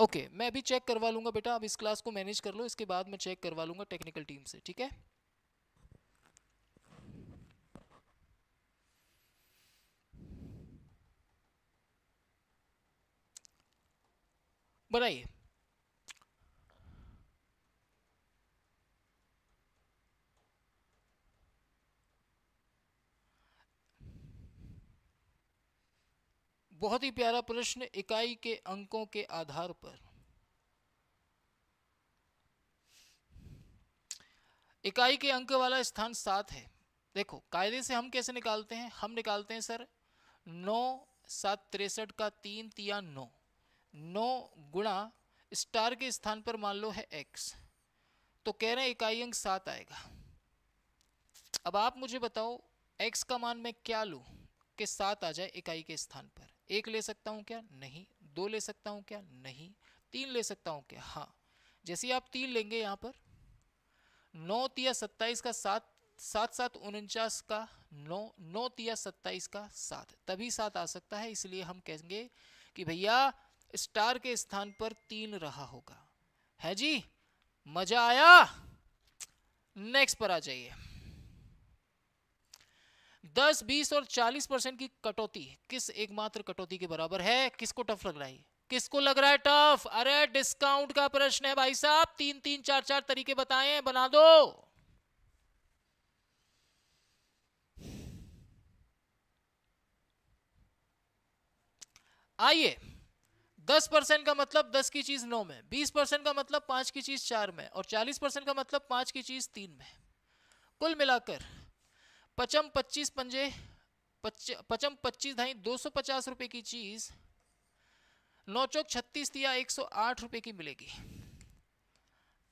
ओके मैं अभी चेक करवा लूंगा बेटा अब इस क्लास को मैनेज कर लो इसके बाद मैं चेक करवा लूंगा टेक्निकल टीम से ठीक है बताइए बहुत ही प्यारा प्रश्न इकाई के अंकों के आधार पर इकाई के अंक वाला स्थान सात है देखो कायदे से हम कैसे निकालते हैं हम निकालते हैं सर नौ सात तिरसठ का तीन तिया नौ नौ गुणा स्टार के स्थान पर मान लो है एक्स तो कह रहे हैं इकाई अंक सात आएगा अब आप मुझे बताओ एक्स का मान मैं क्या लूँ कि सात आ जाए इकाई के स्थान पर एक ले सकता हूँ क्या नहीं दो ले सकता हूँ क्या नहीं तीन ले सकता हूँ क्या हाँ जैसे आप तीन लेंगे यहाँ पर नौ तिया सत्ताईस का सात सात सात उनचास का नौ नौ तिया सत्ताईस का सात तभी सात आ सकता है इसलिए हम कहेंगे कि भैया स्टार के स्थान पर तीन रहा होगा है जी मजा आया नेक्स्ट पर आ जाइए दस बीस और चालीस परसेंट की कटौती किस एकमात्र कटौती के बराबर है किसको टफ लग रहा है किसको लग रहा है टफ अरे डिस्काउंट का प्रश्न है भाई साहब तीन तीन चार चार तरीके बताएं बना दो आइए दस परसेंट का मतलब दस की चीज नौ में बीस परसेंट का मतलब पांच की चीज चार में और चालीस परसेंट का मतलब पांच की चीज तीन में कुल मिलाकर पचम पच्चीस पंजे पचम पच्चीस धाई दो सौ पचास रुपये की चीज़ नौ चौक छत्तीस दिया एक सौ आठ रुपये की मिलेगी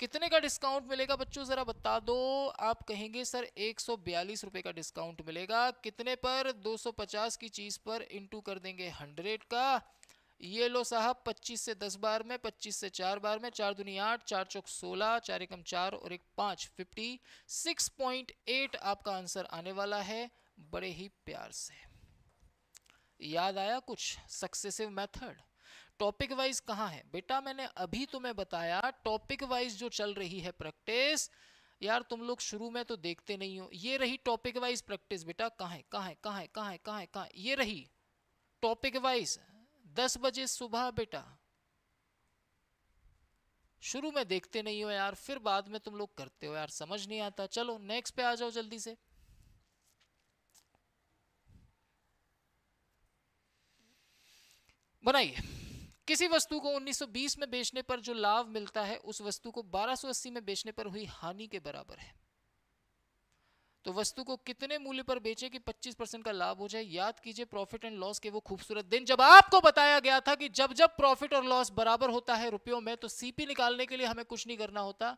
कितने का डिस्काउंट मिलेगा बच्चों ज़रा बता दो आप कहेंगे सर एक सौ बयालीस रुपये का डिस्काउंट मिलेगा कितने पर दो सौ पचास की चीज़ पर इंटू कर देंगे हंड्रेड का ये लो साहब 25 से 10 बार में 25 से 4 बार में चार दुनिया आठ चार चौक सोलह चार एकम चार और एक पाँच एट आपका आंसर आने वाला है बड़े ही प्यार से याद आया कुछ सक्सेसिव मेथड टॉपिक वाइज कहाँ है बेटा मैंने अभी तुम्हें बताया टॉपिक वाइज जो चल रही है प्रैक्टिस यार तुम लोग शुरू में तो देखते नहीं हो ये रही टॉपिक वाइज प्रैक्टिस बेटा कहाँ है कहाँ है कहाँ है कहाँ है कहाँ है कहाँ ये रही टॉपिक वाइज दस बजे सुबह बेटा शुरू में देखते नहीं हो यार फिर बाद में तुम लोग करते हो यार समझ नहीं आता चलो नेक्स्ट पे आ जाओ जल्दी से बनाइए किसी वस्तु को 1920 में बेचने पर जो लाभ मिलता है उस वस्तु को 1280 में बेचने पर हुई हानि के बराबर है तो वस्तु को कितने मूल्य पर बेचे कि 25 परसेंट का लाभ हो जाए याद कीजिए प्रॉफिट एंड लॉस के वो खूबसूरत दिन जब आपको बताया गया था कि जब जब प्रॉफिट और लॉस बराबर होता है रुपयों में तो सीपी निकालने के लिए हमें कुछ नहीं करना होता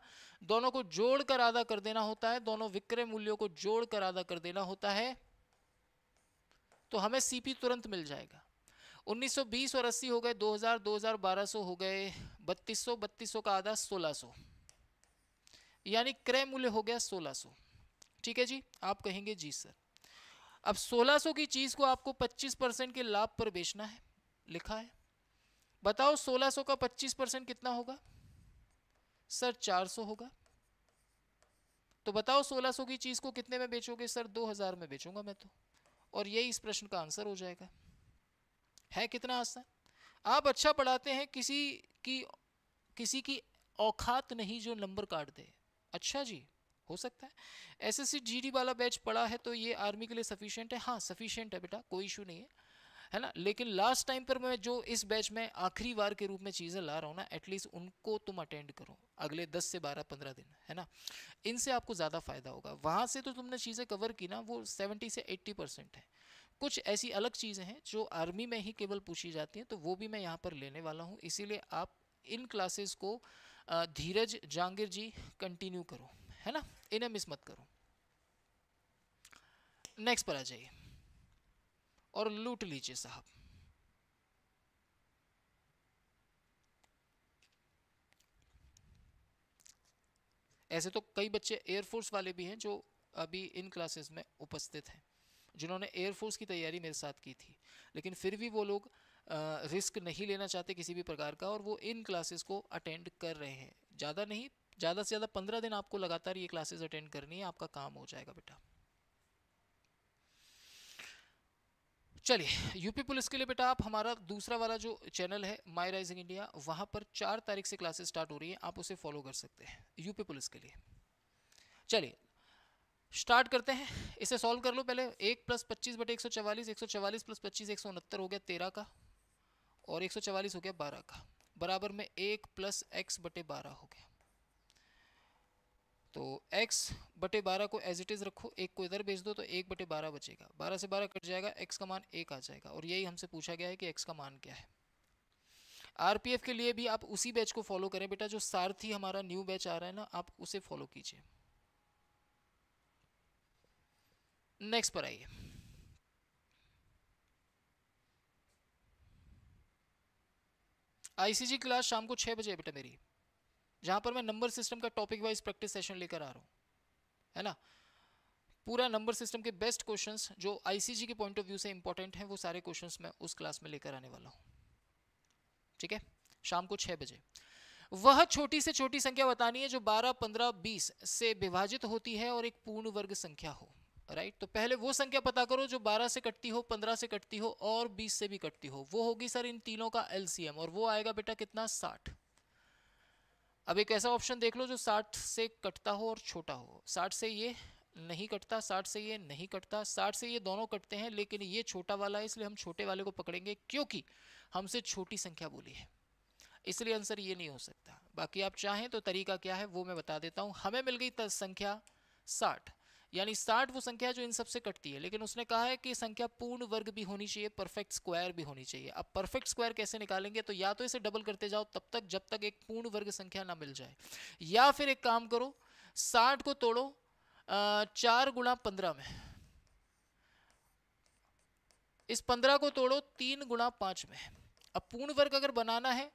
दोनों को जोड़कर आधा कर देना होता है दोनों विक्रय मूल्यों को जोड़कर आधा कर देना होता है तो हमें सीपी तुरंत मिल जाएगा 1920 और 80 हो गए 2000 2000 हो गए 3200 3200 का आधा 1600 यानी क्रय मूल्य हो गया 1600 ठीक है जी आप कहेंगे जी सर अब 1600 की चीज़ को आपको 25 परसेंट के लाभ पर बेचना है लिखा है बताओ 1600 का 25 परसेंट कितना होगा सर 400 होगा तो बताओ 1600 की चीज़ को कितने में बेचोगे सर 2000 में बेचूंगा मैं तो और यही इस प्रश्न का आंसर हो जाएगा है कितना आसान आप अच्छा पढ़ाते हैं किसी की किसी की औखात नहीं जो नंबर काट दे अच्छा जी हो सकता है एस एस वाला बैच पड़ा है तो ये आर्मी के लिए सफिशियंट है हाँ सफिशियंट है बेटा कोई इशू नहीं है है ना लेकिन लास्ट टाइम पर मैं जो इस बैच में आखिरी बार के रूप में चीज़ें ला रहा हूँ ना एटलीस्ट उनको तुम अटेंड करो अगले 10 से 12 15 दिन है ना इनसे आपको ज़्यादा फ़ायदा होगा वहाँ से तो तुमने चीज़ें कवर की ना वो 70 से 80 परसेंट है कुछ ऐसी अलग चीज़ें हैं जो आर्मी में ही केवल पूछी जाती हैं तो वो भी मैं यहाँ पर लेने वाला हूँ इसीलिए आप इन क्लासेस को धीरज जहांगीर जी कंटिन्यू करो है ना इन्हें मिस मत करो नेक्स्ट पर आ जाइए और लूट लीजिए साहब ऐसे तो कई बच्चे एयरफोर्स वाले भी हैं जो अभी इन क्लासेस में उपस्थित हैं जिन्होंने एयरफोर्स की तैयारी मेरे साथ की थी लेकिन फिर भी वो लोग रिस्क नहीं लेना चाहते किसी भी प्रकार का और वो इन क्लासेस को अटेंड कर रहे हैं ज़्यादा नहीं ज़्यादा से ज़्यादा पंद्रह दिन आपको लगातार ये क्लासेस अटेंड करनी है आपका काम हो जाएगा बेटा चलिए यूपी पुलिस के लिए बेटा आप हमारा दूसरा वाला जो चैनल है माई राइजिंग इंडिया वहाँ पर चार तारीख से क्लासेस स्टार्ट हो रही है आप उसे फॉलो कर सकते हैं यूपी पुलिस के लिए चलिए स्टार्ट करते हैं इसे सॉल्व कर लो पहले एक प्लस पच्चीस बटे एक सौ चवालीस एक सौ चवालीस प्लस पच्चीस एक सौ उनहत्तर हो गया तेरह का और एक सौ चवालीस हो गया बारह का बराबर में एक प्लस एक्स बटे बारह हो गया तो x बटे बारह को एज इट इज़ रखो एक को इधर भेज दो तो एक बटे बारह बचेगा बारह से बारह कट जाएगा x का मान एक आ जाएगा और यही हमसे पूछा गया है कि x का मान क्या है आरपीएफ के लिए भी आप उसी बैच को फॉलो करें बेटा जो सारथी हमारा न्यू बैच आ रहा है ना आप उसे फॉलो कीजिए नेक्स्ट पर आइए आईसीजी क्लास शाम को छः बजे बेटा मेरी जहां पर मैं नंबर सिस्टम का टॉपिक वाइज प्रैक्टिस सेशन लेकर आ रहा हूँ है ना पूरा नंबर सिस्टम के बेस्ट क्वेश्चंस जो आईसीजी के पॉइंट ऑफ व्यू से इंपॉर्टेंट हैं वो सारे क्वेश्चंस मैं उस क्लास में लेकर आने वाला हूँ ठीक है शाम को छह बजे वह छोटी से छोटी संख्या बतानी है जो 12, 15, 20 से विभाजित होती है और एक पूर्ण वर्ग संख्या हो राइट तो पहले वो संख्या पता करो जो 12 से कटती हो 15 से कटती हो और 20 से भी कटती हो वो होगी सर इन तीनों का एलसीएम और वो आएगा बेटा कितना 60 अब एक ऐसा ऑप्शन देख लो जो 60 से कटता हो और छोटा हो 60 से ये नहीं कटता 60 से ये नहीं कटता 60 से ये दोनों कटते हैं लेकिन ये छोटा वाला है इसलिए हम छोटे वाले को पकड़ेंगे क्योंकि हमसे छोटी संख्या बोली है इसलिए आंसर ये नहीं हो सकता बाकी आप चाहें तो तरीका क्या है वो मैं बता देता हूँ हमें मिल गई संख्या साठ यानी साठ वो संख्या है जो इन सबसे कटती है लेकिन उसने कहा है कि संख्या पूर्ण वर्ग भी होनी चाहिए परफेक्ट स्क्वायर भी होनी चाहिए अब परफेक्ट स्क्वायर कैसे निकालेंगे तो या तो इसे डबल करते जाओ तब तक जब तक एक पूर्ण वर्ग संख्या ना मिल जाए या फिर एक काम करो साठ को तोड़ो चार गुणा पंद्रह में इस पंद्रह को तोड़ो तीन गुणा पांच में अब पूर्ण वर्ग अगर बनाना है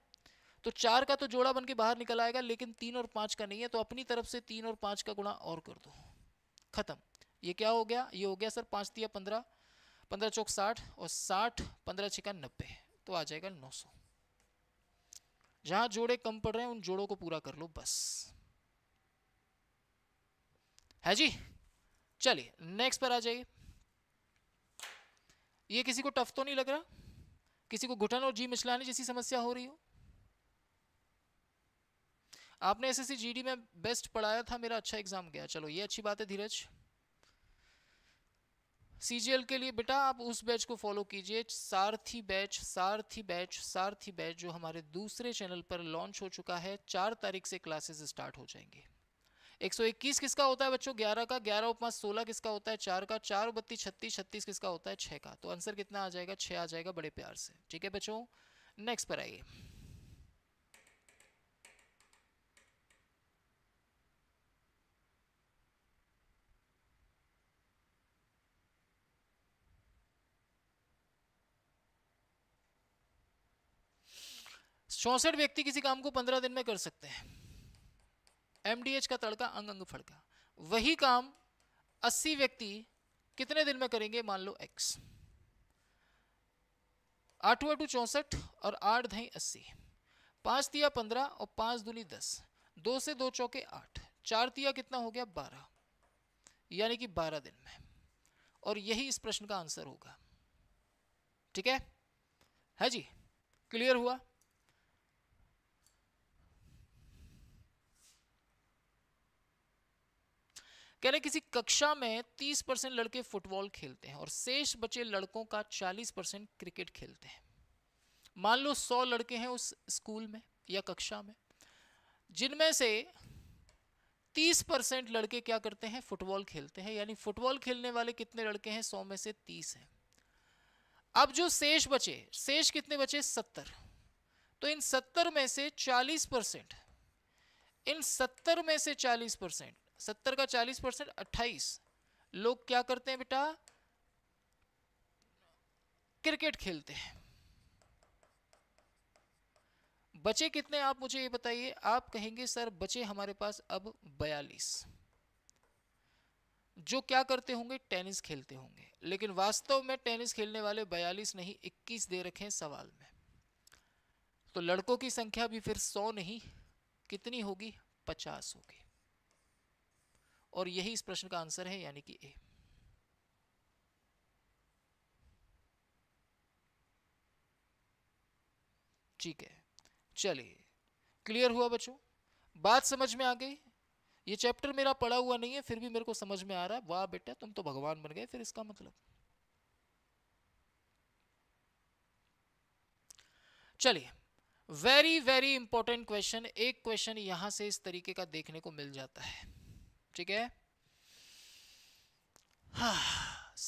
तो चार का तो जोड़ा बन के बाहर निकल आएगा लेकिन तीन और पांच का नहीं है तो अपनी तरफ से तीन और पांच का गुणा और कर दो ख़त्म ये क्या हो गया ये हो गया सर पाँच दिया पंद्रह पंद्रह चौक साठ और साठ पंद्रह छिका नब्बे तो आ जाएगा नौ सौ जहाँ जोड़े कम पड़ रहे हैं उन जोड़ों को पूरा कर लो बस है जी चलिए नेक्स्ट पर आ जाइए ये किसी को टफ तो नहीं लग रहा किसी को घुटन और जी मिचलाने जैसी समस्या हो रही हो आपने एस एस में बेस्ट पढ़ाया था मेरा अच्छा एग्ज़ाम गया चलो ये अच्छी बात है धीरज सी के लिए बेटा आप उस बैच को फॉलो कीजिए सारथी बैच सारथी बैच सारथी बैच जो हमारे दूसरे चैनल पर लॉन्च हो चुका है चार तारीख से क्लासेस स्टार्ट हो जाएंगे 121 किसका होता है बच्चों 11 का 11 उपमा 16 किसका होता है 4 का 4 बत्तीस छत्तीस छत्तीस किसका होता है 6 का तो आंसर कितना आ जाएगा 6 आ जाएगा बड़े प्यार से ठीक है बच्चों नेक्स्ट पर आइए चौंसठ व्यक्ति किसी काम को पंद्रह दिन में कर सकते हैं एम का तड़का अंग अंग फड़का वही काम अस्सी व्यक्ति कितने दिन में करेंगे मान लो एक्स आठू टू चौंसठ और आठ धई अस्सी पांच तिया पंद्रह और पांच दूनी दस दो से दो चौके आठ चार तिया कितना हो गया बारह यानी कि बारह दिन में और यही इस प्रश्न का आंसर होगा ठीक है है जी क्लियर हुआ कह रहे किसी कक्षा में 30 परसेंट लड़के फुटबॉल खेलते हैं और शेष बचे लड़कों का 40 परसेंट क्रिकेट खेलते हैं मान लो 100 लड़के हैं उस स्कूल में या कक्षा में जिनमें से 30 परसेंट लड़के क्या करते हैं फुटबॉल खेलते हैं यानी फुटबॉल खेलने वाले कितने लड़के हैं सौ में से तीस हैं अब जो शेष बचे शेष कितने बचे सत्तर तो इन सत्तर में से चालीस परसेंट इन सत्तर में से चालीस परसेंट सत्तर का चालीस परसेंट अट्ठाईस लोग क्या करते हैं बेटा क्रिकेट खेलते हैं बचे कितने आप मुझे ये बताइए आप कहेंगे सर बचे हमारे पास अब बयालीस जो क्या करते होंगे टेनिस खेलते होंगे लेकिन वास्तव में टेनिस खेलने वाले बयालीस नहीं इक्कीस दे रखे हैं सवाल में तो लड़कों की संख्या भी फिर सौ नहीं कितनी होगी पचास होगी और यही इस प्रश्न का आंसर है यानी कि ए ठीक है चलिए क्लियर हुआ बच्चों बात समझ में आ गई ये चैप्टर मेरा पढ़ा हुआ नहीं है फिर भी मेरे को समझ में आ रहा है वाह बेटा तुम तो भगवान बन गए फिर इसका मतलब चलिए वेरी वेरी इंपॉर्टेंट क्वेश्चन एक क्वेश्चन यहां से इस तरीके का देखने को मिल जाता है ठीक है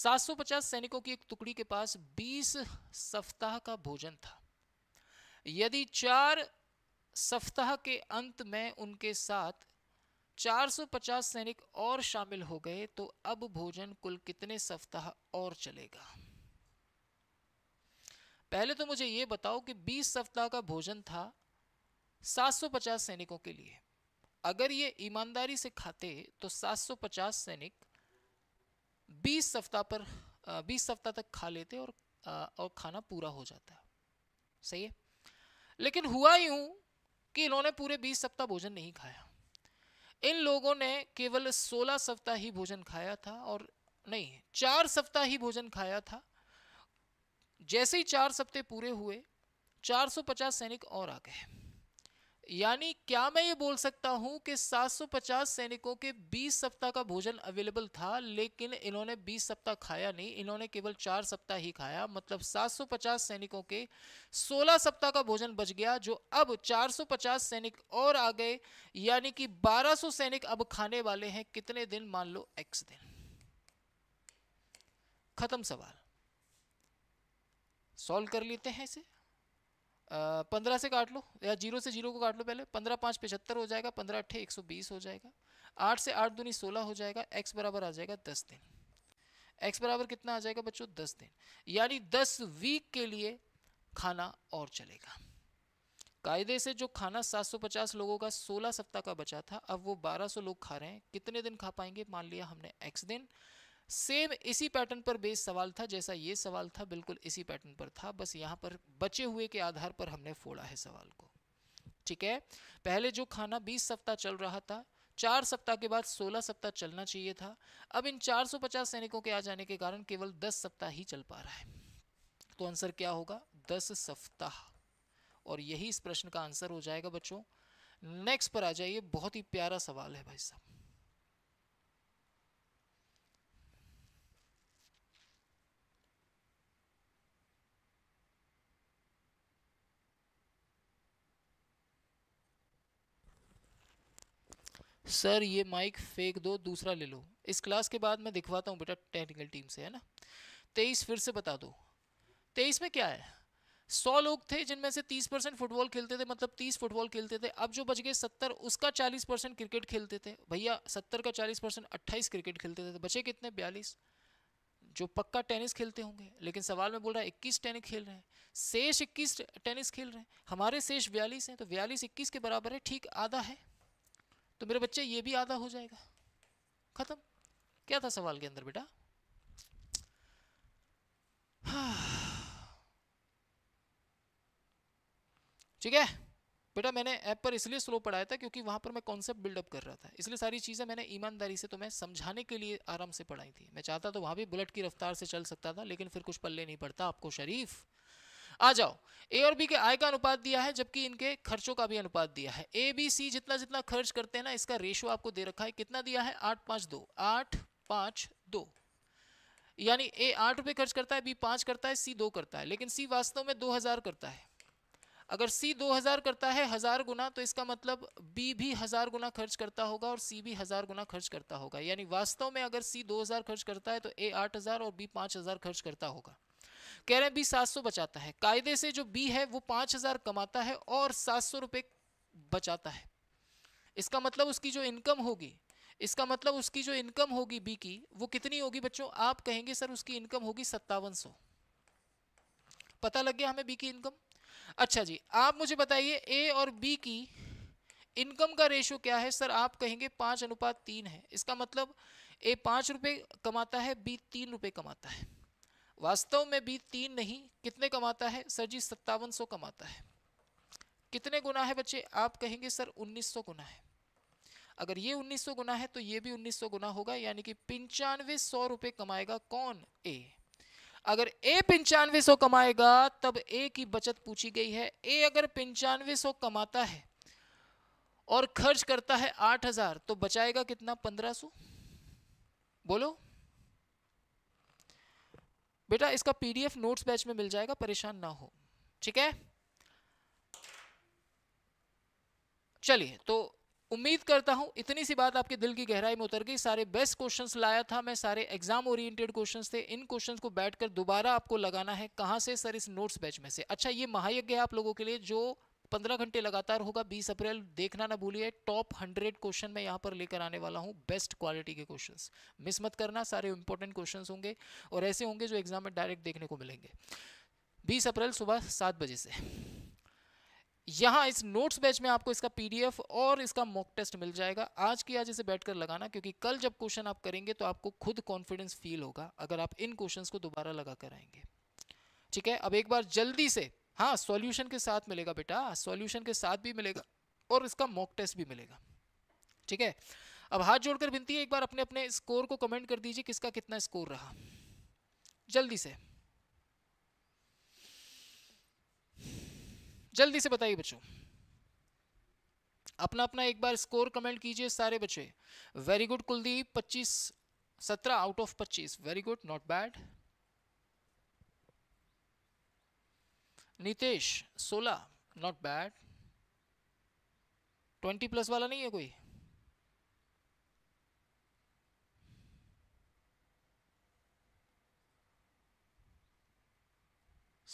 सात सौ पचास सैनिकों की एक टुकड़ी के पास 20 सप्ताह का भोजन था यदि चार सप्ताह के अंत में उनके साथ 450 सैनिक और शामिल हो गए तो अब भोजन कुल कितने सप्ताह और चलेगा पहले तो मुझे यह बताओ कि 20 सप्ताह का भोजन था 750 सैनिकों के लिए अगर ये ईमानदारी से खाते तो 750 सैनिक 20 सप्ताह पर 20 सप्ताह तक खा लेते और और खाना पूरा हो जाता सही है लेकिन हुआ यूं कि इन्होंने पूरे 20 सप्ताह भोजन नहीं खाया इन लोगों ने केवल 16 सप्ताह ही भोजन खाया था और नहीं चार सप्ताह ही भोजन खाया था जैसे ही चार सप्ते पूरे हुए 450 सैनिक और आ गए यानी क्या मैं ये बोल सकता हूँ कि 750 सैनिकों के 20 सप्ताह का भोजन अवेलेबल था लेकिन इन्होंने 20 सप्ताह खाया नहीं इन्होंने केवल चार सप्ताह ही खाया मतलब 750 सैनिकों के 16 सप्ताह का भोजन बच गया जो अब 450 सैनिक और आ गए यानी कि 1200 सैनिक अब खाने वाले हैं कितने दिन मान लो एक्स दिन खत्म सवाल सॉल्व कर लेते हैं इसे पंद्रह से काट लो या जीरो से जीरो को काट लो पहले पंद्रह पाँच पचहत्तर हो जाएगा पंद्रह अट्ठे एक सौ बीस हो जाएगा आठ से आठ दूनी सोलह हो जाएगा एक्स बराबर आ जाएगा दस दिन एक्स बराबर कितना आ जाएगा बच्चों दस दिन यानी दस वीक के लिए खाना और चलेगा कायदे से जो खाना 750 लोगों का 16 सप्ताह का बचा था अब वो 1200 लोग खा रहे हैं कितने दिन खा पाएंगे मान लिया हमने एक्स दिन सेम इसी पैटर्न पर बेस सवाल था जैसा ये सवाल था बिल्कुल इसी पैटर्न पर था बस यहाँ पर बचे हुए के आधार पर हमने फोड़ा है सवाल को ठीक है पहले जो खाना 20 सप्ताह चल रहा था चार सप्ताह के बाद 16 सप्ताह चलना चाहिए था अब इन 450 सैनिकों के आ जाने के कारण केवल 10 सप्ताह ही चल पा रहा है तो आंसर क्या होगा 10 सप्ताह और यही इस प्रश्न का आंसर हो जाएगा बच्चों नेक्स्ट पर आ जाइए बहुत ही प्यारा सवाल है भाई साहब सर ये माइक फेंक दो दूसरा ले लो इस क्लास के बाद मैं दिखवाता हूँ बेटा टेक्निकल टीम से है ना तेईस फिर से बता दो तेईस में क्या है सौ लोग थे जिनमें से तीस परसेंट फुटबॉल खेलते थे मतलब तीस फुटबॉल खेलते थे अब जो बच गए सत्तर उसका चालीस परसेंट क्रिकेट खेलते थे भैया सत्तर का चालीस परसेंट अट्ठाईस क्रिकेट खेलते थे तो बचे कितने बयालीस जो पक्का टेनिस खेलते होंगे लेकिन सवाल में बोल रहा है इक्कीस टेनिस खेल रहे हैं शेष इक्कीस टेनिस खेल रहे हैं हमारे शेष बयालीस हैं तो बयालीस इक्कीस के बराबर है ठीक आधा है तो मेरे बच्चे ये भी आधा हो जाएगा ख़त्म क्या था सवाल के अंदर बेटा ठीक है बेटा मैंने ऐप पर इसलिए स्लो पढ़ाया था क्योंकि वहां पर मैं कॉन्सेप्ट बिल्डअप कर रहा था इसलिए सारी चीज़ें मैंने ईमानदारी से तो मैं समझाने के लिए आराम से पढ़ाई थी मैं चाहता तो वहां भी बुलेट की रफ्तार से चल सकता था लेकिन फिर कुछ पल्ले नहीं पड़ता आपको शरीफ आ जाओ ए और बी के आय का अनुपात दिया है जबकि इनके खर्चों का भी अनुपात दिया है ए बी सी जितना जितना खर्च करते हैं ना इसका रेशो आपको दे रखा है कितना दिया है आठ पाँच दो आठ पाँच दो यानी ए आठ रुपये खर्च करता है बी पाँच करता है सी दो करता है लेकिन सी वास्तव में दो हज़ार करता है अगर सी दो हज़ार करता है हज़ार गुना तो इसका मतलब बी भी हज़ार गुना खर्च करता होगा और सी भी हज़ार गुना खर्च करता होगा यानी वास्तव में अगर सी दो हज़ार खर्च करता है तो ए आठ हज़ार और बी पाँच हज़ार खर्च करता होगा कह रहे हैं बी सात सौ बचाता है कायदे से जो बी है वो पाँच हज़ार कमाता है और सात सौ रुपये बचाता है इसका मतलब उसकी जो इनकम होगी इसका मतलब उसकी जो इनकम होगी बी की वो कितनी होगी बच्चों आप कहेंगे सर उसकी इनकम होगी सत्तावन सौ पता लग गया हमें बी की इनकम अच्छा जी आप मुझे बताइए ए और बी की इनकम का रेशो क्या है सर आप कहेंगे पाँच अनुपात तीन है इसका मतलब ए पाँच रुपये कमाता है बी तीन रुपये कमाता है वास्तव में भी तीन नहीं कितने कमाता है सर जी सत्तावन सौ कमाता है कितने गुना है बच्चे आप कहेंगे सर उन्नीस सौ गुना है अगर ये उन्नीस सौ गुना है तो ये भी उन्नीस सौ गुना होगा यानी कि पंचानवे सौ रुपये कमाएगा कौन ए अगर ए पंचानवे सौ कमाएगा तब ए की बचत पूछी गई है ए अगर पंचानवे सौ कमाता है और खर्च करता है आठ हजार तो बचाएगा कितना पंद्रह सौ बोलो बेटा इसका पीडीएफ नोट्स बैच में मिल जाएगा परेशान ना हो ठीक है चलिए तो उम्मीद करता हूं इतनी सी बात आपके दिल की गहराई में उतर गई सारे बेस्ट क्वेश्चंस लाया था मैं सारे एग्जाम ओरिएंटेड क्वेश्चंस थे इन क्वेश्चंस को बैठकर दोबारा आपको लगाना है कहां से सर इस नोट्स बैच में से अच्छा ये महायज्ञ है आप लोगों के लिए जो पंद्रह घंटे लगातार होगा बीस अप्रैल देखना ना भूलिए टॉप हंड्रेड क्वेश्चन मैं यहाँ पर लेकर आने वाला हूँ बेस्ट क्वालिटी के क्वेश्चन मिस मत करना सारे इंपॉर्टेंट क्वेश्चन होंगे और ऐसे होंगे जो एग्जाम में डायरेक्ट देखने को मिलेंगे बीस अप्रैल सुबह सात बजे से यहाँ इस नोट्स बैच में आपको इसका पीडीएफ और इसका मॉक टेस्ट मिल जाएगा आज की आज इसे बैठकर लगाना क्योंकि कल जब क्वेश्चन आप करेंगे तो आपको खुद कॉन्फिडेंस फील होगा अगर आप इन क्वेश्चंस को दोबारा लगा कर आएंगे ठीक है अब एक बार जल्दी से हाँ सॉल्यूशन के साथ मिलेगा बेटा सॉल्यूशन के साथ भी मिलेगा और इसका मॉक टेस्ट भी मिलेगा ठीक है अब हाथ जोड़कर विनती है एक बार अपने अपने स्कोर को कमेंट कर दीजिए किसका कितना स्कोर रहा जल्दी से जल्दी से बताइए बच्चों अपना अपना एक बार स्कोर कमेंट कीजिए सारे बच्चे very good Kuldeep 25 17 out of 25 very good not bad Nitesh सोलह नॉट बैड ट्वेंटी प्लस वाला नहीं है कोई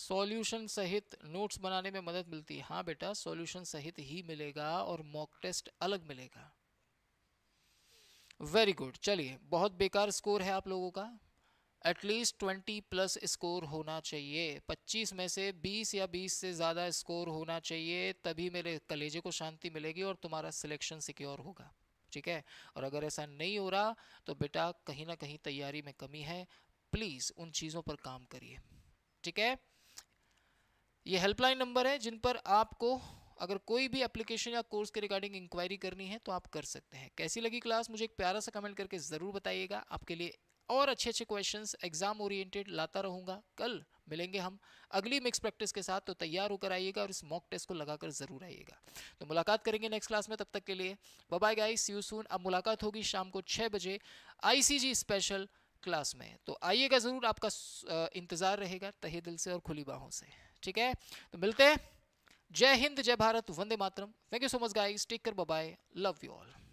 सॉल्यूशन सहित नोट्स बनाने में मदद मिलती है हाँ बेटा सॉल्यूशन सहित ही मिलेगा और मॉक टेस्ट अलग मिलेगा वेरी गुड चलिए बहुत बेकार स्कोर है आप लोगों का एटलीस्ट 20 प्लस स्कोर होना चाहिए 25 में से 20 या 20 से ज़्यादा स्कोर होना चाहिए तभी मेरे कलेजे को शांति मिलेगी और तुम्हारा सिलेक्शन सिक्योर होगा ठीक है और अगर ऐसा नहीं हो रहा तो बेटा कहीं ना कहीं तैयारी में कमी है प्लीज़ उन चीज़ों पर काम करिए ठीक है ये हेल्पलाइन नंबर है जिन पर आपको अगर कोई भी एप्लीकेशन या कोर्स के रिगार्डिंग इंक्वायरी करनी है तो आप कर सकते हैं कैसी लगी क्लास मुझे एक प्यारा सा कमेंट करके ज़रूर बताइएगा आपके लिए और अच्छे अच्छे क्वेश्चंस एग्ज़ाम ओरिएंटेड लाता रहूँगा कल मिलेंगे हम अगली मिक्स प्रैक्टिस के साथ तो तैयार होकर आइएगा और इस मॉक टेस्ट को लगाकर ज़रूर आइएगा तो मुलाकात करेंगे नेक्स्ट क्लास में तब तक के लिए बाय गाइस यू सून अब मुलाकात होगी शाम को छः बजे आईसीजी स्पेशल क्लास में तो आइएगा ज़रूर आपका इंतज़ार रहेगा तहे दिल से और खुली बाहों से ठीक है तो मिलते हैं जय हिंद जय भारत वंदे मातरम thank you so much guys take care bye love you all